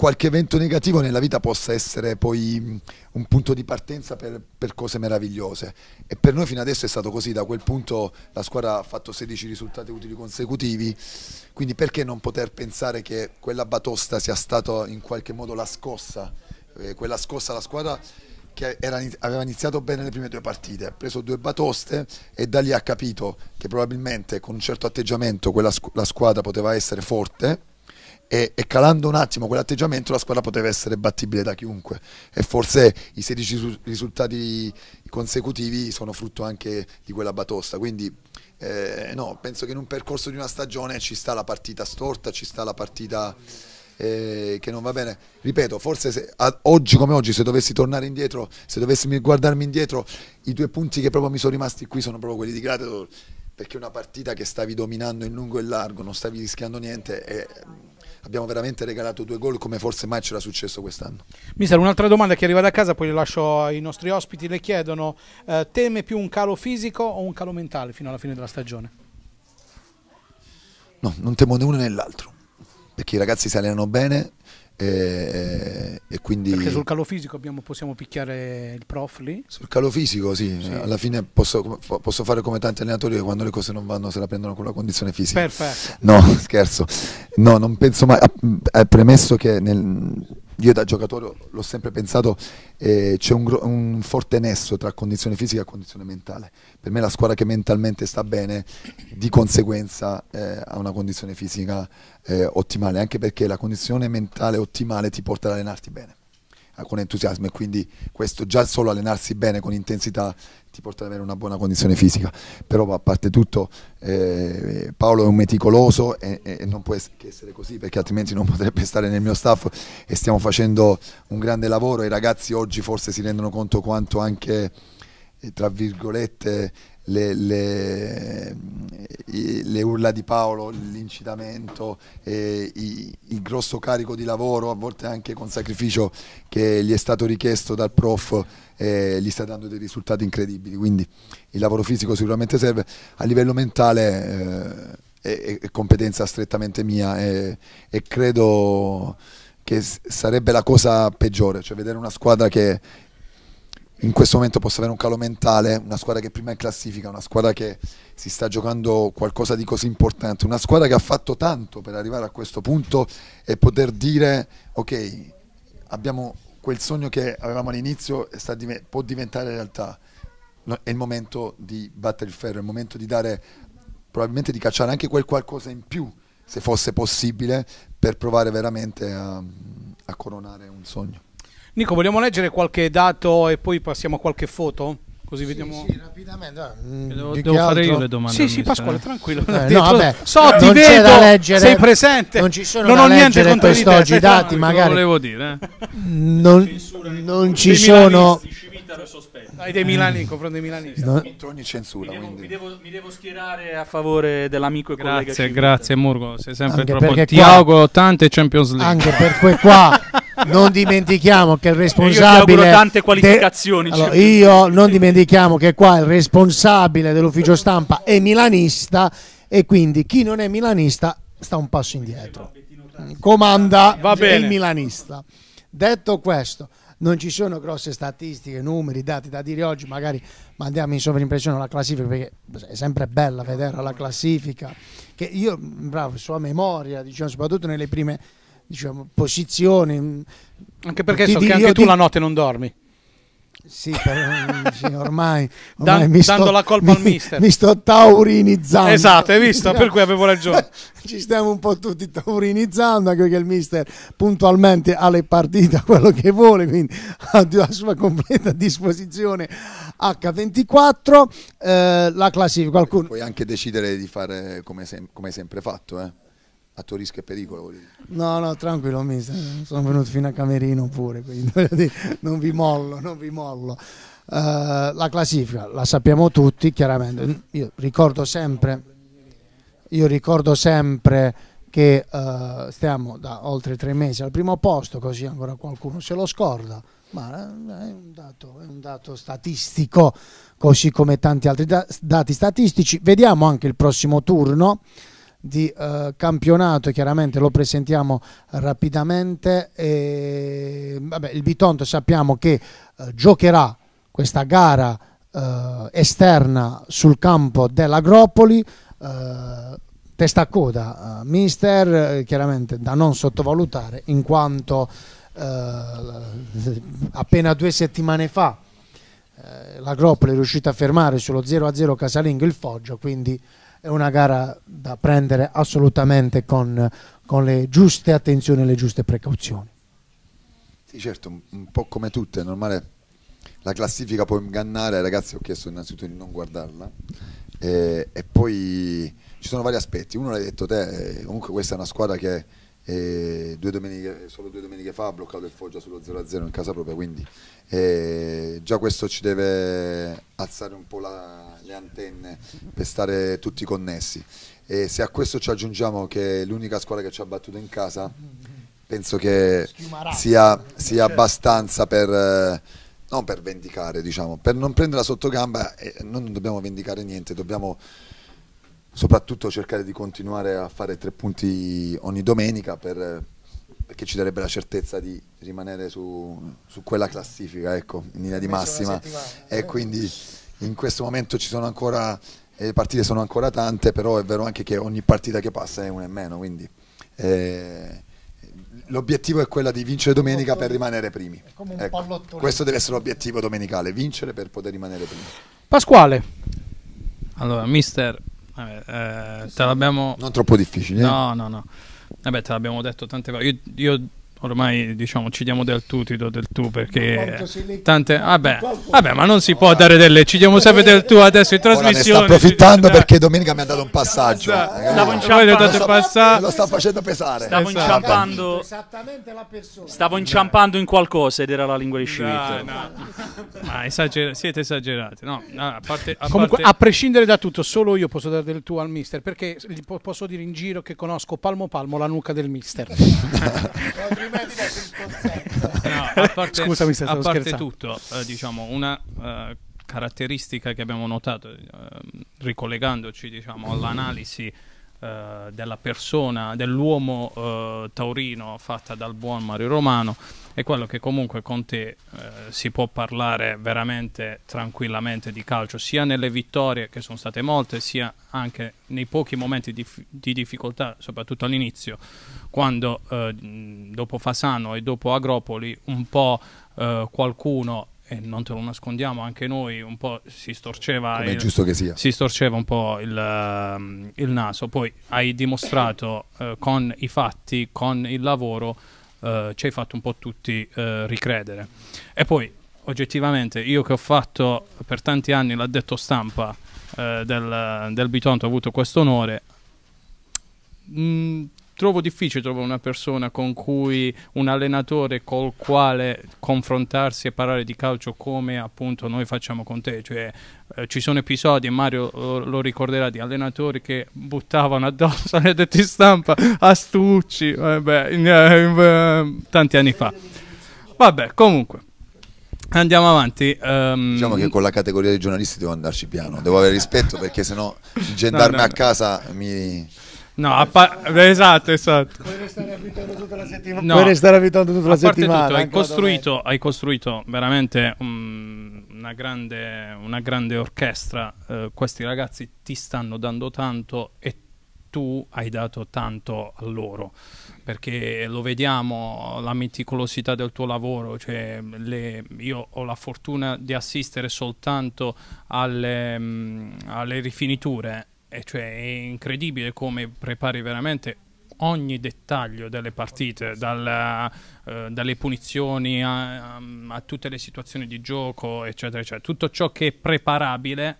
qualche evento negativo nella vita possa essere poi mm, un punto di partenza per, per, cose meravigliose e per noi fino adesso è stato così, da quel punto la squadra ha fatto 16 risultati utili consecutivi, quindi perché non poter pensare che quella batosta sia stata in qualche modo la scossa, eh, quella scossa alla squadra che era, aveva iniziato bene le prime due partite, ha preso due batoste e da lì ha capito che probabilmente con un certo atteggiamento quella, la squadra poteva essere forte e, e, calando un attimo quell'atteggiamento la squadra poteva essere battibile da chiunque e forse i 16 risultati consecutivi sono frutto anche di quella batosta quindi eh, no, penso che in un percorso di una stagione ci sta la partita storta ci sta la partita eh, che non va bene ripeto forse se, ad, oggi come oggi se dovessi tornare indietro se dovessi guardarmi indietro i due punti che proprio mi sono rimasti qui sono proprio quelli di Gratedor perché una partita che stavi dominando in lungo e largo, non stavi rischiando niente, e abbiamo veramente regalato due gol come forse mai c'era successo quest'anno. Mister, un'altra domanda che arriva da casa, poi le lascio ai nostri ospiti, le chiedono, eh, teme più un calo fisico o un calo mentale fino alla fine della stagione? No, non temo né uno né l'altro, perché i ragazzi si allenano bene, e, e quindi... Perché sul calo fisico abbiamo, possiamo picchiare il prof lì? Sul calo fisico sì, sì. alla fine posso, posso, fare come tanti allenatori che quando le cose non vanno se la prendono con la condizione fisica. Perfetto. No, scherzo. No, non penso mai. È premesso che nel, io da giocatore l'ho sempre pensato, eh, c'è un, un, forte nesso tra condizione fisica e condizione mentale. Per me la squadra che mentalmente sta bene di conseguenza eh, ha una condizione fisica eh, ottimale, anche perché la condizione mentale ottimale ti porta ad allenarti bene, eh, con entusiasmo e quindi questo già solo allenarsi bene con intensità ti porta ad avere una buona condizione fisica, però a parte tutto eh, Paolo è un meticoloso e, e, non può che essere così perché altrimenti non potrebbe stare nel mio staff e stiamo facendo un grande lavoro, i ragazzi oggi forse si rendono conto quanto anche eh, tra virgolette le, le, le urla di Paolo, l'incitamento, eh, i, il grosso carico di lavoro, a volte anche con sacrificio che gli è stato richiesto dal prof, eh, gli sta dando dei risultati incredibili. Quindi il lavoro fisico sicuramente serve, a livello mentale eh, è, è, competenza strettamente mia e, e credo che sarebbe la cosa peggiore, cioè vedere una squadra che in questo momento possa avere un calo mentale, una squadra che prima è in classifica, una squadra che si sta giocando qualcosa di così importante, una squadra che ha fatto tanto per arrivare a questo punto e poter dire ok, abbiamo quel sogno che avevamo all'inizio div può diventare realtà. è il momento di battere il ferro, è il momento di dare, probabilmente di cacciare anche quel qualcosa in più, se fosse possibile, per provare veramente a, a coronare un sogno. Nico, vogliamo leggere qualche dato e poi passiamo a qualche foto? Così vediamo. Sì, rapidamente. Mm, eh, devo, devo fare io le domande. Sì, sì, Pasquale, eh. tranquillo. Eh, no, vabbè, so, ti vedo. Leggere, sei presente. Non ci sono non da ho niente contro quest'oggi. Te, dati, magari. Volevo dire. Eh. Non, non ci sono bizzarro e sospetto. Hai dei Milani in confronto dei Milani. Sì, no. ogni censura. Mi devo, mi, devo, mi devo, schierare a favore dell'amico e grazie, collega. Grazie, grazie Murgo, sei sempre anche troppo. Ti qua, auguro tante Champions League. Anche perché qua non dimentichiamo che il responsabile... Io tante qualificazioni. De... Allora, cioè. io non dimentichiamo che qua il responsabile dell'ufficio stampa è milanista e quindi chi non è milanista sta un passo indietro. Comanda il milanista. Detto questo, non ci sono grosse statistiche, numeri, dati da dire oggi, magari mandiamo in sovrimpressione la classifica perché è sempre bella vedere la classifica, che io, bravo, sua memoria, diciamo, soprattutto nelle prime diciamo, posizioni. Anche perché so che anche tu di... la notte non dormi. Sì, per, sì, ormai, ormai Dan, sto, dando la colpa mi, al mister. Mi sto taurinizzando. Esatto, hai visto? Per cui avevo ragione. Ci stiamo un po' tutti taurinizzando, anche perché il mister puntualmente ha le partite quello che vuole, quindi ha la sua completa disposizione H24. Eh, la classifica. Qualcuno... Puoi anche decidere di fare come, sem- come sempre fatto, eh? a tuo rischio e pericolo. No, no, tranquillo, mi sono venuto fino a Camerino pure, quindi non vi mollo, non vi mollo. Uh, la classifica la sappiamo tutti, chiaramente. Io ricordo sempre, io ricordo sempre che uh, stiamo da oltre tre mesi al primo posto, così ancora qualcuno se lo scorda, ma eh, è un dato, è un dato statistico, così come tanti altri da dati statistici. Vediamo anche il prossimo turno di eh, campionato, chiaramente lo presentiamo rapidamente. E, vabbè, il Bitonto sappiamo che eh, giocherà questa gara eh, esterna sul campo dell'Agropoli. Eh, testa a coda, eh, mister, eh, chiaramente da non sottovalutare in quanto appena due settimane fa l'Agropoli è riuscita a fermare sullo 0-0 casalingo il Foggia, quindi è una gara da prendere assolutamente con, con le giuste attenzioni e le giuste precauzioni. Sì, certo, un po' come tutte, è normale. La classifica può ingannare, ragazzi, ho chiesto innanzitutto di non guardarla e, e poi ci sono vari aspetti. Uno l'hai detto te, eh, comunque questa è una squadra che due domeniche, solo due domeniche fa ha bloccato il Foggia sullo 0-0 in casa propria, quindi già questo ci deve alzare un po' la, le antenne per stare tutti connessi. E se a questo ci aggiungiamo che è l'unica squadra che ci ha battuto in casa, penso che sia, sia certo. abbastanza per non per vendicare, diciamo, per non prendere la sottogamba, eh, noi non dobbiamo vendicare niente, dobbiamo soprattutto cercare di continuare a fare tre punti ogni domenica per, perché ci darebbe la certezza di rimanere su, su quella classifica, ecco, in linea di massima. E eh. quindi in questo momento ci sono ancora, eh, le partite sono ancora tante, però è vero anche che ogni partita che passa è una in meno, quindi... Eh, l'obiettivo è quello di vincere domenica per rimanere primi. Ecco, questo deve essere l'obiettivo domenicale, vincere per poter rimanere primi. Pasquale. Allora, mister, Vabbè, eh, te l'abbiamo... Non troppo difficile. Eh. No, no, no. Vabbè, te l'abbiamo detto tante volte. Io, io Ormai diciamo ci diamo del tu ti do del tu perché tante vabbè, ah, vabbè ma non si può dare delle ci diamo sempre del tu adesso in trasmissione. Ora sta approfittando perché domenica mi ha dato un passaggio. Eh, stavo inciampando passa... lo sta facendo pesare. Stavo esatto. inciampando esattamente la persona. Stavo inciampando in qualcosa ed era la lingua di Scivitto. No, no. ma esager... siete esagerati. No, a parte, a Comunque a prescindere da tutto solo io posso dare del tu al mister perché gli posso dire in giro che conosco palmo palmo la nuca del mister. a parte, Scusami se a parte scherzando. tutto, eh, diciamo, una eh, caratteristica che abbiamo notato, eh, ricollegandoci diciamo, all'analisi eh, della persona, dell'uomo eh, taurino fatta dal buon Mario Romano è quello che comunque con te eh, si può parlare veramente tranquillamente di calcio, sia nelle vittorie che sono state molte, sia anche nei pochi momenti di, di difficoltà, soprattutto all'inizio, quando eh, dopo Fasano e dopo Agropoli un po' qualcuno e non te lo nascondiamo, anche noi un po' si storceva, il, si storceva un po' il, ehm, il, naso. Poi hai dimostrato eh, con i fatti, con il lavoro, eh, ci hai fatto un po' tutti eh, ricredere. E poi, oggettivamente, io che ho fatto per tanti anni l'addetto stampa eh, del, del Bitonto, ho avuto questo onore. Mm, trovo difficile trovare una persona con cui un allenatore col quale confrontarsi e parlare di calcio come appunto noi facciamo con te, cioè eh, ci sono episodi, e Mario lo, eh, lo, ricorderà, di allenatori che buttavano addosso le dette stampa Astucci, eh beh, eh, in, eh, tanti anni fa. Vabbè, comunque. Andiamo avanti. Um... Diciamo che con la categoria dei giornalisti devo andarci piano, devo avere rispetto perché sennò il gendarme no, no, no. a casa mi... No, a pa- esatto, esatto. Puoi restare abitando tutta la settimana. No, Puoi restare abitando tutta la settimana. Tutto, hai, costruito, hai costruito veramente um, una, grande, una, grande, orchestra. Uh, questi ragazzi ti stanno dando tanto e tu hai dato tanto a loro perché lo vediamo la meticolosità del tuo lavoro cioè le, io ho la fortuna di assistere soltanto alle, mh, mm, alle rifiniture e cioè è incredibile come prepari veramente ogni dettaglio delle partite, dalla, eh, dalle punizioni a, a, a, tutte le situazioni di gioco, eccetera, eccetera. Tutto ciò che è preparabile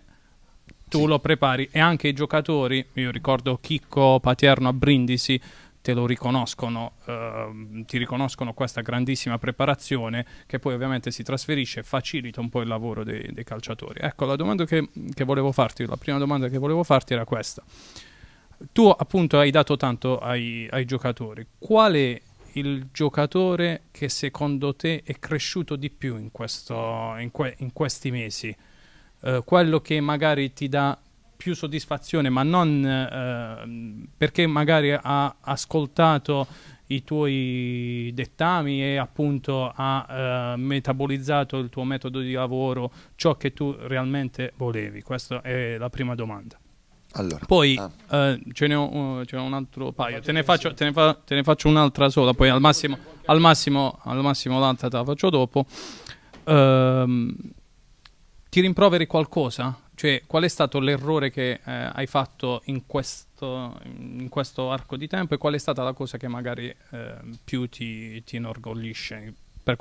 tu sì. lo prepari e anche i giocatori, io ricordo Chicco Paterno a Brindisi, te lo riconoscono, eh, ti riconoscono questa grandissima preparazione che poi ovviamente si trasferisce e facilita un po' il lavoro dei, dei calciatori. Ecco, la domanda che, che volevo farti, la prima domanda che volevo farti era questa. Tu appunto hai dato tanto ai, ai giocatori, qual è il giocatore che secondo te è cresciuto di più in, questo, in, que, in questi mesi? Eh, quello che magari ti dà più soddisfazione, ma non eh, perché magari ha ascoltato i tuoi dettami e appunto ha eh, metabolizzato il tuo metodo di lavoro, ciò che tu realmente volevi? Questa è la prima domanda. Allora, poi ah. eh, ce n'è un, un, altro paio, te ne, faccio, te, ne fa, te ne, faccio, un'altra sola, poi al massimo, al massimo, al massimo l'altra te la faccio dopo. Um, ti rimproveri qualcosa? Cioè, qual è stato l'errore che eh, hai fatto in questo, in questo, arco di tempo e qual è stata la cosa che magari eh, più ti, ti, inorgoglisce per,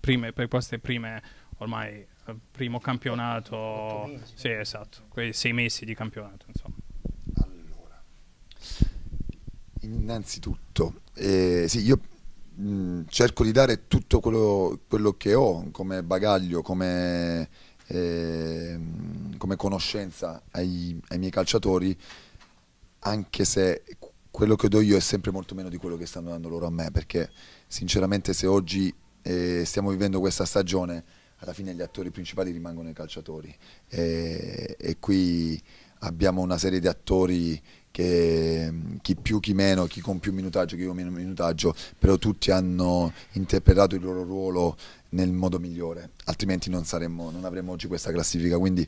prime, per queste prime, ormai, eh, primo campionato? Sì, esatto, quei sei mesi di campionato, insomma. Allora, innanzitutto, eh, sì, io mh, cerco di dare tutto quello, quello che ho come bagaglio, come eh, come conoscenza ai, ai miei calciatori, anche se quello che do io è sempre molto meno di quello che stanno dando loro a me, perché sinceramente se oggi eh, stiamo vivendo questa stagione, alla fine gli attori principali rimangono i calciatori e, e qui abbiamo una serie di attori che mm, chi più, chi meno, chi con più minutaggio, chi con meno minutaggio, però tutti hanno interpretato il loro ruolo nel modo migliore, altrimenti non, saremmo, non avremmo oggi questa classifica, quindi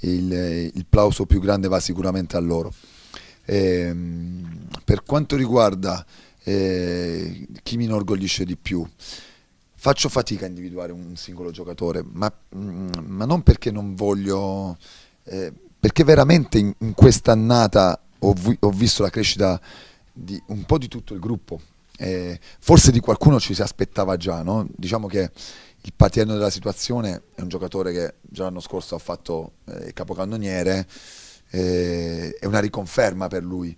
il, il plauso più grande va sicuramente a loro. E, ehm, per quanto riguarda eh, chi mi inorgoglisce di più, faccio fatica a individuare un singolo giocatore, ma, mm, ma non perché non voglio, eh, perché veramente in, in quest'annata ho, vi ho visto la crescita di un po' di tutto il gruppo. Eh, forse di qualcuno ci si aspettava già, no? diciamo che il paterno della situazione è un giocatore che già l'anno scorso ha fatto eh, capocannoniere, eh, è una riconferma per lui,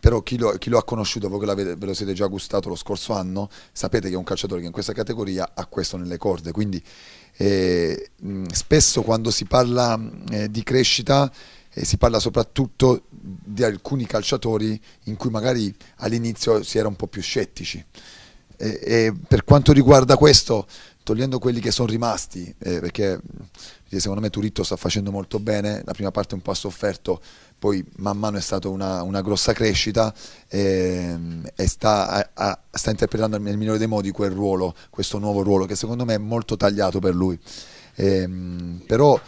però chi lo, chi lo ha conosciuto, voi che ve lo siete già gustato lo scorso anno, sapete che è un calciatore che in questa categoria ha questo nelle corde, quindi eh, mh, spesso quando si parla eh, di crescita eh, si parla soprattutto di alcuni calciatori in cui magari all'inizio si era un po' più scettici. E, e per quanto riguarda questo, togliendo quelli che sono rimasti, eh, perché eh, secondo me Turitto sta facendo molto bene, la prima parte un po' ha sofferto, poi man mano è stata una, una grossa crescita eh, e sta, a, a, sta, interpretando nel migliore dei modi quel ruolo, questo nuovo ruolo che secondo me è molto tagliato per lui. Eh, però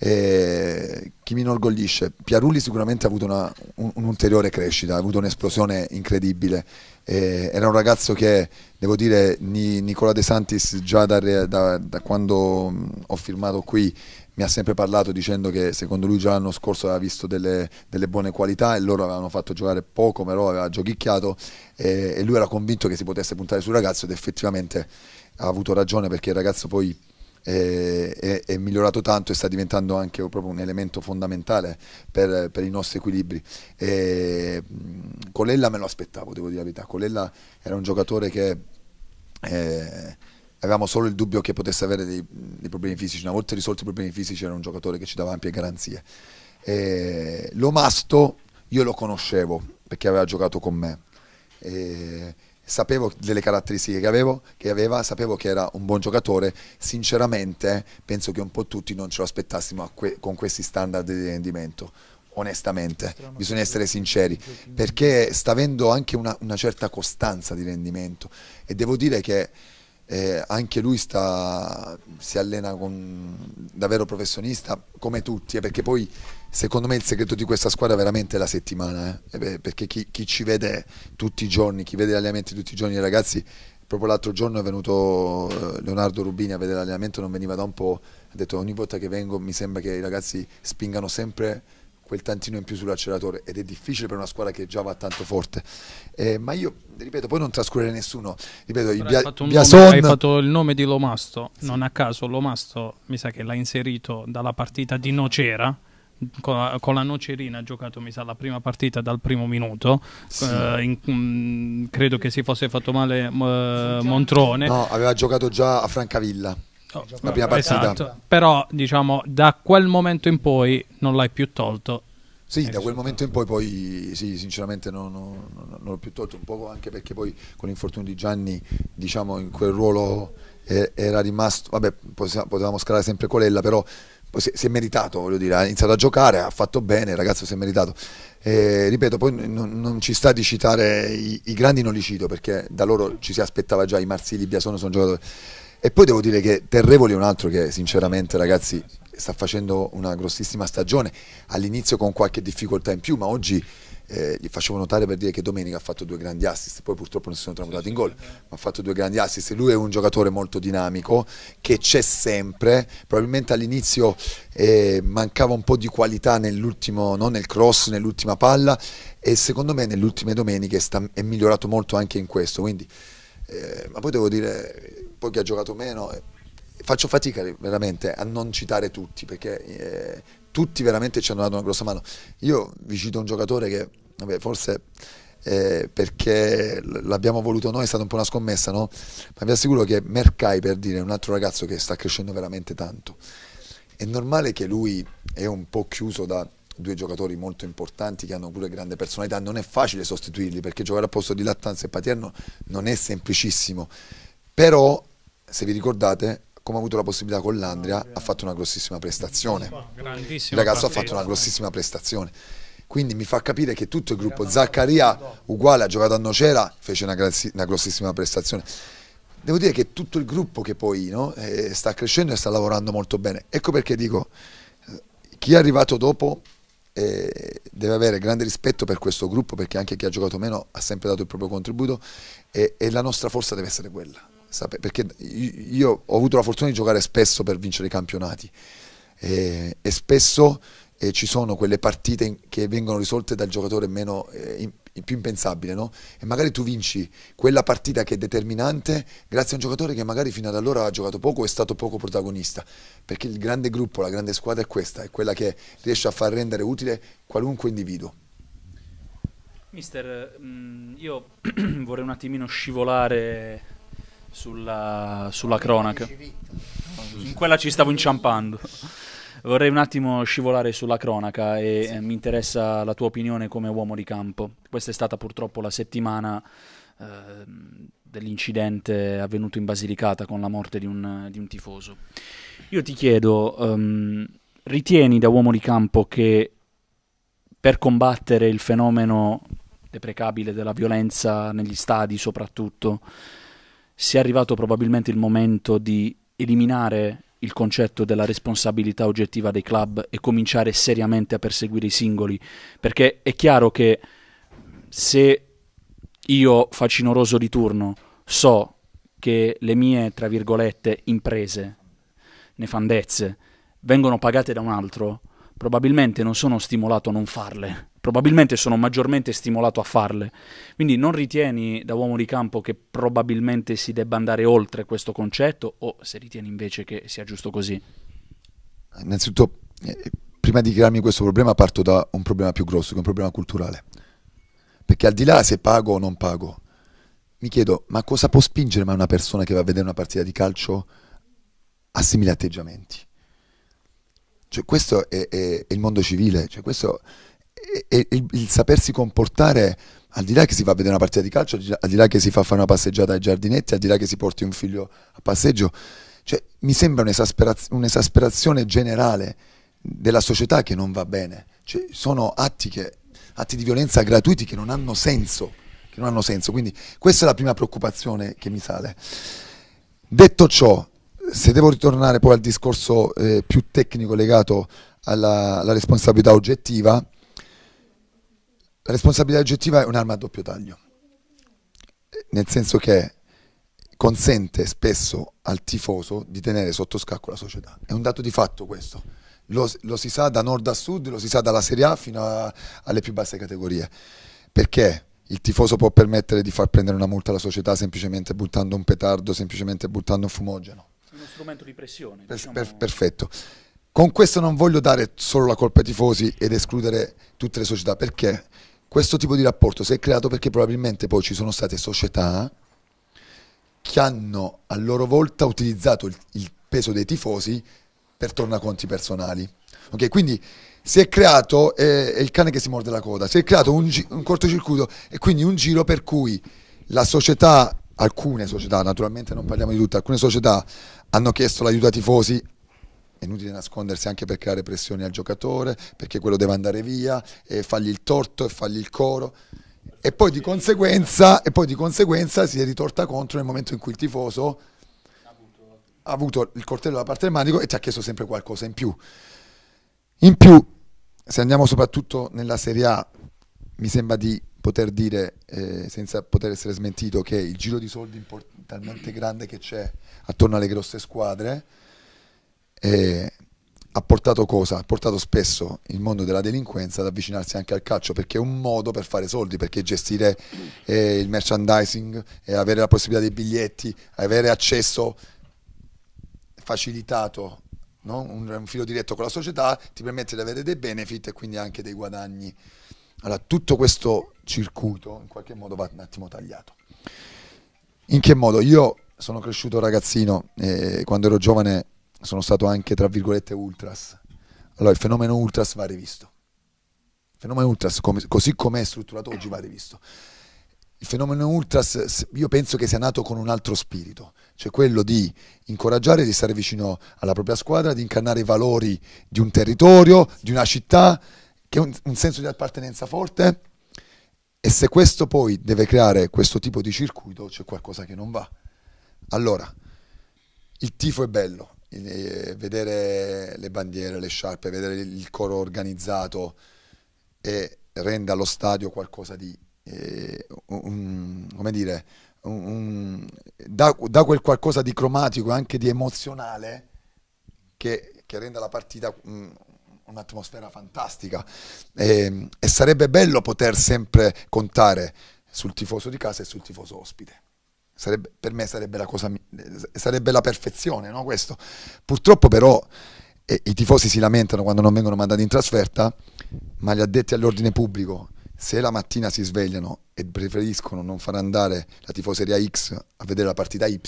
eh, chi mi inorgoglisce? Piarulli sicuramente ha avuto una, un, un'ulteriore crescita, ha avuto un'esplosione incredibile. Eh, era un ragazzo che, devo dire, Ni, Nicola De Santis già da, da, da, quando ho firmato qui mi ha sempre parlato dicendo che secondo lui già l'anno scorso aveva visto delle, delle buone qualità e loro avevano fatto giocare poco, però aveva giochicchiato eh, e lui era convinto che si potesse puntare sul ragazzo ed effettivamente ha avuto ragione perché il ragazzo poi eh, è, è, migliorato tanto e sta diventando anche proprio un elemento fondamentale per, per i nostri equilibri. E, Colella me lo aspettavo, devo dire la verità. Colella era un giocatore che... Eh, avevamo solo il dubbio che potesse avere dei, dei, problemi fisici. Una volta risolti i problemi fisici, era un giocatore che ci dava ampie garanzie. E L'Omasto io lo conoscevo perché aveva giocato con me. E sapevo delle caratteristiche che, avevo, che, aveva, sapevo che era un buon giocatore, sinceramente penso che un po' tutti non ce lo aspettassimo que con questi standard di rendimento onestamente, bisogna essere sinceri, perché sta avendo anche una, una certa costanza di rendimento e devo dire che eh, anche lui sta, si allena con davvero professionista come tutti, eh, perché poi secondo me il segreto di questa squadra è veramente la settimana, eh? beh, perché chi, chi, ci vede tutti i giorni, chi vede gli allenamenti tutti i giorni i ragazzi, proprio l'altro giorno è venuto eh, Leonardo Rubini a vedere l'allenamento, non veniva da un po', ha detto ogni volta che vengo mi sembra che i ragazzi spingano sempre quel tantino in più sull'acceleratore ed è difficile per una squadra che già va tanto forte. Eh, ma io, ripeto, poi non trascurerei nessuno. Ripeto, il Bia, fatto Biason... nome, hai fatto il nome di Lomasto, sì. non a caso Lomasto mi sa che l'ha inserito dalla partita di Nocera con la, con la Nocerina ha giocato mi sa la prima partita dal primo minuto sì. uh, in, um, credo che si fosse fatto male uh, Montrone no aveva giocato già a Francavilla oh, la prima partita esatto. però diciamo da quel momento in poi non l'hai più tolto sì, da esatto. quel momento in poi, poi sì, sinceramente non, non, non l'ho più tolto un po' anche perché poi con l'infortunio di Gianni, diciamo, in quel ruolo eh, era rimasto, vabbè, potevamo scalare sempre Colella, però poi si, è meritato, voglio dire, ha iniziato a giocare, ha fatto bene, il ragazzo si è meritato. E, ripeto, poi non, non, ci sta di citare i, i, grandi, non li cito perché da loro ci si aspettava già i Marsili, Biasono sono giocatori. E poi devo dire che Terrevoli è un altro che sinceramente ragazzi sta facendo una grossissima stagione, all'inizio con qualche difficoltà in più, ma oggi eh, gli facevo notare per dire che domenica ha fatto due grandi assist, poi purtroppo non si sono tramutati in gol, ma ha fatto due grandi assist, lui è un giocatore molto dinamico che c'è sempre, probabilmente all'inizio eh, mancava un po' di qualità nell'ultimo, no? nel cross, nell'ultima palla e secondo me nelle ultime domeniche sta, è migliorato molto anche in questo, quindi, eh, ma poi devo dire, poi che ha giocato meno eh, faccio fatica veramente a non citare tutti perché eh, tutti veramente ci hanno dato una grossa mano. Io vi cito un giocatore che vabbè, forse eh, perché l'abbiamo voluto noi è stata un po' una scommessa, no? ma vi assicuro che Mercai per dire è un altro ragazzo che sta crescendo veramente tanto. È normale che lui è un po' chiuso da due giocatori molto importanti che hanno pure grande personalità, non è facile sostituirli perché giocare al posto di Lattanza e Paterno non è semplicissimo, però se vi ricordate come ha avuto la possibilità con l'Andria, ha fatto una grossissima prestazione. Il ragazzo ha fatto una grossissima prestazione. Quindi mi fa capire che tutto il gruppo, Zaccaria uguale, ha giocato a Nocera, fece una, una grossissima prestazione. Devo dire che tutto il gruppo che poi no, eh, sta crescendo e sta lavorando molto bene. Ecco perché dico, eh, chi è arrivato dopo eh, deve avere grande rispetto per questo gruppo perché anche chi ha giocato meno ha sempre dato il proprio contributo e, e la nostra forza deve essere quella perché io ho avuto la fortuna di giocare spesso per vincere i campionati e, e spesso eh, ci sono quelle partite che vengono risolte dal giocatore meno, eh, in, più impensabile, no? E magari tu vinci quella partita che è determinante grazie a un giocatore che magari fino ad allora ha giocato poco o è stato poco protagonista, perché il grande gruppo, la grande squadra è questa, è quella che riesce a far rendere utile qualunque individuo. Mister, mm, io vorrei un attimino scivolare sulla, sulla cronaca. In quella ci stavo inciampando. Vorrei un attimo scivolare sulla cronaca e sì. Eh, mi interessa la tua opinione come uomo di campo. Questa è stata purtroppo la settimana eh, dell'incidente avvenuto in Basilicata con la morte di un, di un tifoso. Io ti chiedo, um, ritieni da uomo di campo che per combattere il fenomeno deprecabile della violenza negli stadi soprattutto, sia arrivato probabilmente il momento di eliminare il concetto della responsabilità oggettiva dei club e cominciare seriamente a perseguire i singoli, perché è chiaro che se io facinoroso di turno so che le mie, tra virgolette, imprese, nefandezze, vengono pagate da un altro, probabilmente non sono stimolato a non farle probabilmente sono maggiormente stimolato a farle. Quindi non ritieni da uomo di campo che probabilmente si debba andare oltre questo concetto o se ritieni invece che sia giusto così? Innanzitutto, eh, prima di crearmi questo problema parto da un problema più grosso, che è un problema culturale. Perché al di là se pago o non pago, mi chiedo, ma cosa può spingere mai una persona che va a vedere una partita di calcio a simili atteggiamenti? Cioè, questo è, è, è il mondo civile, cioè, questo e, il, il sapersi comportare al di là che si va a vedere una partita di calcio, al di là che si fa fare una passeggiata ai giardinetti, al di là che si porti un figlio a passeggio, cioè, mi sembra un'esasperaz- un'esasperazione generale della società che non va bene. Cioè, sono atti, che, atti, di violenza gratuiti che non, senso, che non hanno senso. Quindi questa è la prima preoccupazione che mi sale. Detto ciò, se devo ritornare poi al discorso eh, più tecnico legato alla, alla responsabilità oggettiva, la responsabilità oggettiva è un'arma a doppio taglio, nel senso che consente spesso al tifoso di tenere sotto scacco la società. È un dato di fatto questo. Lo, lo si sa da nord a sud, lo si sa dalla Serie A fino a, alle più basse categorie. Perché il tifoso può permettere di far prendere una multa alla società semplicemente buttando un petardo, semplicemente buttando un fumogeno. Uno strumento di pressione. Per, diciamo... per, perfetto. Con questo non voglio dare solo la colpa ai tifosi ed escludere tutte le società, perché questo tipo di rapporto si è creato perché probabilmente poi ci sono state società che hanno a loro volta utilizzato il, il peso dei tifosi per tornaconti personali. Ok, quindi si è creato, eh, è il cane che si morde la coda, si è creato un, un cortocircuito e quindi un giro per cui la società, alcune società, naturalmente non parliamo di tutte, alcune società hanno chiesto l'aiuto ai tifosi, è inutile nascondersi anche per creare pressioni al giocatore, perché quello deve andare via, e fargli il torto e fargli il coro. E poi, di conseguenza, e poi di conseguenza si è ritorta contro nel momento in cui il tifoso ha avuto il cortello da parte del manico e ti ha chiesto sempre qualcosa in più. In più, se andiamo soprattutto nella Serie A, mi sembra di poter dire, eh, senza poter essere smentito, che il giro di soldi talmente grande che c'è attorno alle grosse squadre eh, ha portato cosa? Ha portato spesso il mondo della delinquenza ad avvicinarsi anche al calcio perché è un modo per fare soldi, perché gestire eh, il merchandising, eh, avere la possibilità dei biglietti, avere accesso facilitato, no? un, un filo diretto con la società ti permette di avere dei benefit e quindi anche dei guadagni. Allora, tutto questo circuito in qualche modo va un attimo tagliato. In che modo? Io sono cresciuto ragazzino, eh, quando ero giovane sono stato anche, tra virgolette, ultras. Allora il fenomeno ultras va rivisto. Il fenomeno ultras, come, così come è strutturato oggi, va rivisto. Il fenomeno ultras, io penso che sia nato con un altro spirito, cioè quello di incoraggiare, di stare vicino alla propria squadra, di incarnare i valori di un territorio, di una città, che è un, un senso di appartenenza forte. E se questo poi deve creare questo tipo di circuito, c'è qualcosa che non va. Allora, il tifo è bello, eh, vedere le bandiere, le sciarpe, vedere il coro organizzato e renda lo stadio qualcosa di, eh, un, come dire, un, un, da, da, quel qualcosa di cromatico, e anche di emozionale, che, che renda la partita mm, un'atmosfera fantastica. E, ehm, e sarebbe bello poter sempre contare sul tifoso di casa e sul tifoso ospite. Sarebbe, per me sarebbe la, cosa, eh, sarebbe la perfezione, no? Questo. Purtroppo però e, eh, i tifosi si lamentano quando non vengono mandati in trasferta, ma gli addetti all'ordine pubblico, se la mattina si svegliano e preferiscono non far andare la tifoseria X a vedere la partita Y,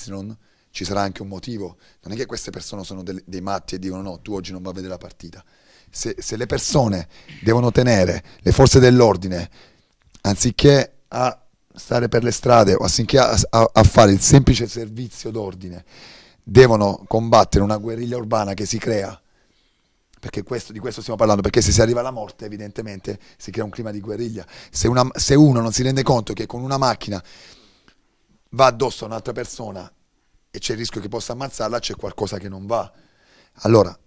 ci sarà anche un motivo. Non è che queste persone sono dei, dei matti e dicono no, tu oggi non vai a vedere la partita. Se, se le persone devono tenere le forze dell'ordine anziché a stare per le strade o a, a, a fare il semplice servizio d'ordine, devono combattere una guerriglia urbana che si crea perché questo, di questo stiamo parlando, perché se si arriva alla morte evidentemente si crea un clima di guerriglia, se, una, se uno non si rende conto che con una macchina va addosso a un'altra persona e c'è il rischio che possa ammazzarla, c'è qualcosa che non va. Allora,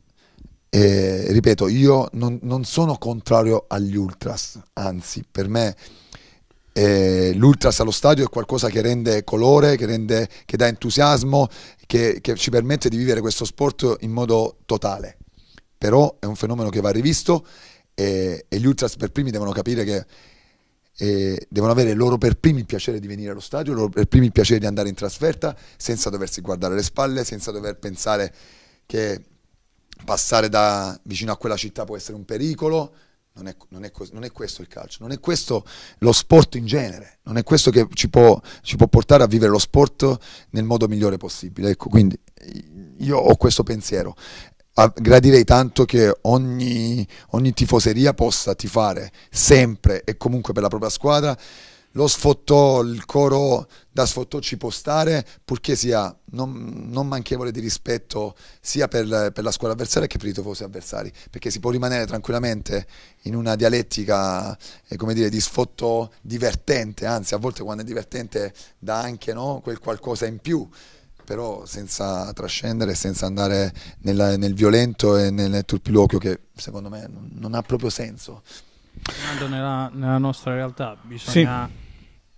eh, ripeto, io non, non sono contrario agli ultras, anzi, per me eh, l'ultras allo stadio è qualcosa che rende colore, che, rende, che dà entusiasmo, che, che ci permette di vivere questo sport in modo totale. Però è un fenomeno che va rivisto e, e gli ultras per primi devono capire che eh, devono avere loro per primi il piacere di venire allo stadio, loro per primi il piacere di andare in trasferta senza doversi guardare le spalle, senza dover pensare che passare da vicino a quella città può essere un pericolo, non è, non, è, non è, questo il calcio, non è questo lo sport in genere, non è questo che ci può, ci può, portare a vivere lo sport nel modo migliore possibile. Ecco, quindi io ho questo pensiero. gradirei tanto che ogni, ogni tifoseria possa tifare sempre e comunque per la propria squadra lo sfottò, il coro da sfottò ci può stare, purché sia non, non manchevole di rispetto sia per, per, la squadra avversaria che per i tifosi avversari, perché si può rimanere tranquillamente in una dialettica eh, come dire, di sfotto divertente, anzi a volte quando è divertente dà anche no, quel qualcosa in più però senza trascendere, senza andare nella, nel violento e nel turpiloquio che secondo me non, non ha proprio senso. Nella, nella nostra realtà bisogna sì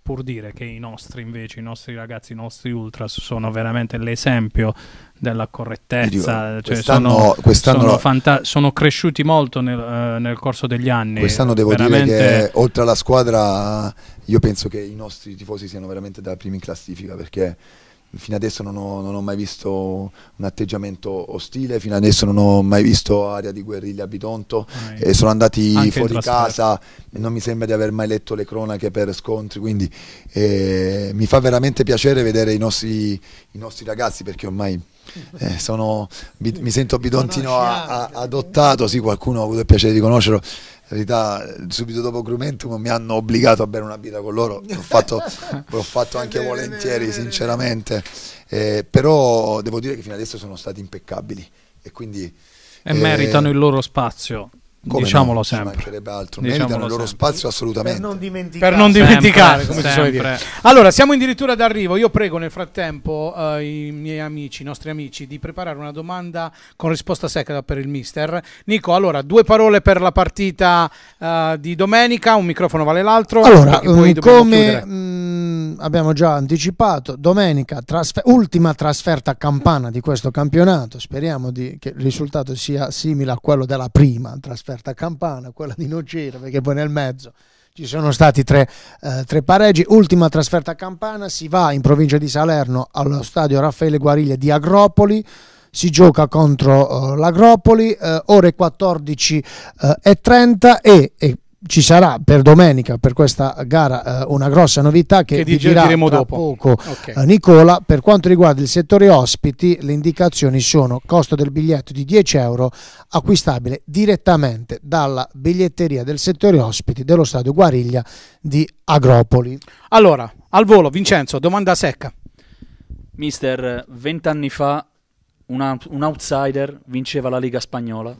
pur dire che i nostri invece, i nostri ragazzi, i nostri ultras sono veramente l'esempio della correttezza, Dico, cioè quest'anno, sono, quest'anno sono, fanta- sono, cresciuti molto nel, eh, nel, corso degli anni. Quest'anno devo veramente... dire che oltre alla squadra io penso che i nostri tifosi siano veramente da primi in classifica perché fino adesso non ho, non ho, mai visto un atteggiamento ostile, fino adesso non ho mai visto aria di guerriglia a Bitonto, okay. Eh, sono andati Anche fuori casa, non mi sembra di aver mai letto le cronache per scontri, quindi eh, mi fa veramente piacere vedere i nostri, i nostri ragazzi perché ormai... Eh, sono, mi, mi, sento bidontino a, a, adottato, sì, qualcuno ha avuto il piacere di conoscerlo, in realtà subito dopo Grumentum mi hanno obbligato a bere una birra con loro, l'ho fatto, l'ho fatto anche volentieri sinceramente, eh, però devo dire che fino adesso sono stati impeccabili e quindi... E eh, meritano il loro spazio. Come Diciamolo no? sempre. mancherebbe altro. Diciamolo Meritano il loro spazio assolutamente. Per non dimenticare, per non dimenticare sempre, come sempre. si dire. Allora, siamo addirittura d'arrivo. Io prego nel frattempo eh, i miei amici, i nostri amici, di preparare una domanda con risposta secca per il mister. Nico, allora, due parole per la partita eh, di domenica. Un microfono vale l'altro. Allora, mm, come... Mh, mm, abbiamo già anticipato, domenica trasfer- ultima trasferta a campana di questo campionato, speriamo di, che il risultato sia simile a quello della prima trasferta a campana, quella di Nocera, perché poi nel mezzo ci sono stati tre, eh, tre, pareggi. Ultima trasferta a Campana, si va in provincia di Salerno allo stadio Raffaele Guariglia di Agropoli. Si gioca contro eh, l'Agropoli, eh, ore 14.30 eh, e, e ci sarà per domenica per questa gara eh, una grossa novità che, che digerirà dopo. poco okay. eh, Nicola per quanto riguarda il settore ospiti le indicazioni sono costo del biglietto di 10 euro acquistabile direttamente dalla biglietteria del settore ospiti dello stadio Guariglia di Agropoli allora al volo Vincenzo domanda secca mister vent'anni fa una, un outsider vinceva la Liga Spagnola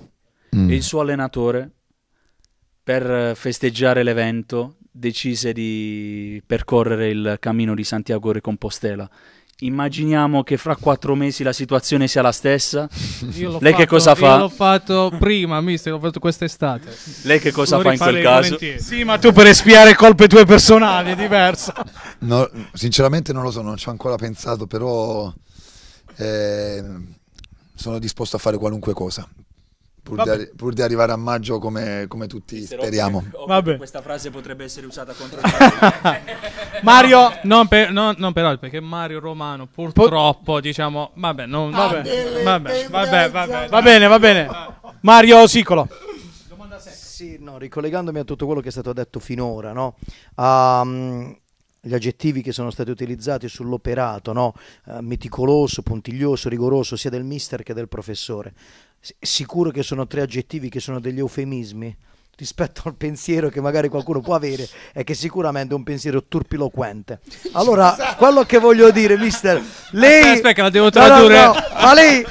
mm. e il suo allenatore per festeggiare l'evento decise di percorrere il cammino di Santiago e Compostela. Immaginiamo che fra quattro mesi la situazione sia la stessa. Lei fatto, che cosa fa? Io l'ho fatto prima, mister, l'ho fatto quest'estate. Lei che cosa Lo fa in quel caso? Volentieri. Sì, ma tu per espiare colpe tue personali è diverso. No, sinceramente non lo so, non ci ho ancora pensato, però eh, sono disposto a fare qualunque cosa Pur di, pur di, arrivare a maggio come, come tutti Se speriamo. Vabbè. Questa frase potrebbe essere usata contro Mario, non, per, non, non, però, perché Mario Romano purtroppo, Pot- diciamo, vabbè, non, vabbè, vabbè, vabbè, vabbè, va bene, va bene. Mario Sicolo. Domanda Sì, no, ricollegandomi a tutto quello che è stato detto finora, no? Um, gli aggettivi che sono stati utilizzati sull'operato, no? uh, meticoloso, puntiglioso, rigoroso, sia del mister che del professore sicuro che sono tre aggettivi che sono degli eufemismi rispetto al pensiero che magari qualcuno può avere è che sicuramente è un pensiero turpiloquente allora quello che voglio dire mister lei aspetta la devo tradurre no, no, no, ma lei,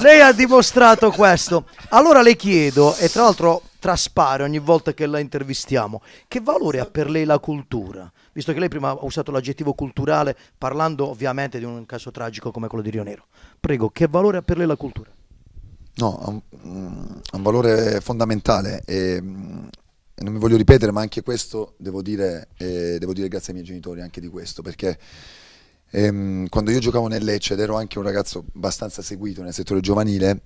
lei ha dimostrato questo allora le chiedo e tra l'altro traspare ogni volta che la intervistiamo. Che valore ha per lei la cultura? Visto che lei prima ha usato l'aggettivo culturale, parlando ovviamente di un caso tragico come quello di Rio Nero. Prego, che valore ha per lei la cultura? No, ha un, mm, ha un valore fondamentale mm, e, non mi voglio ripetere, ma anche questo devo dire, eh, devo dire grazie ai miei genitori anche di questo, perché ehm, quando io giocavo nel Lecce ed ero anche un ragazzo abbastanza seguito nel settore giovanile,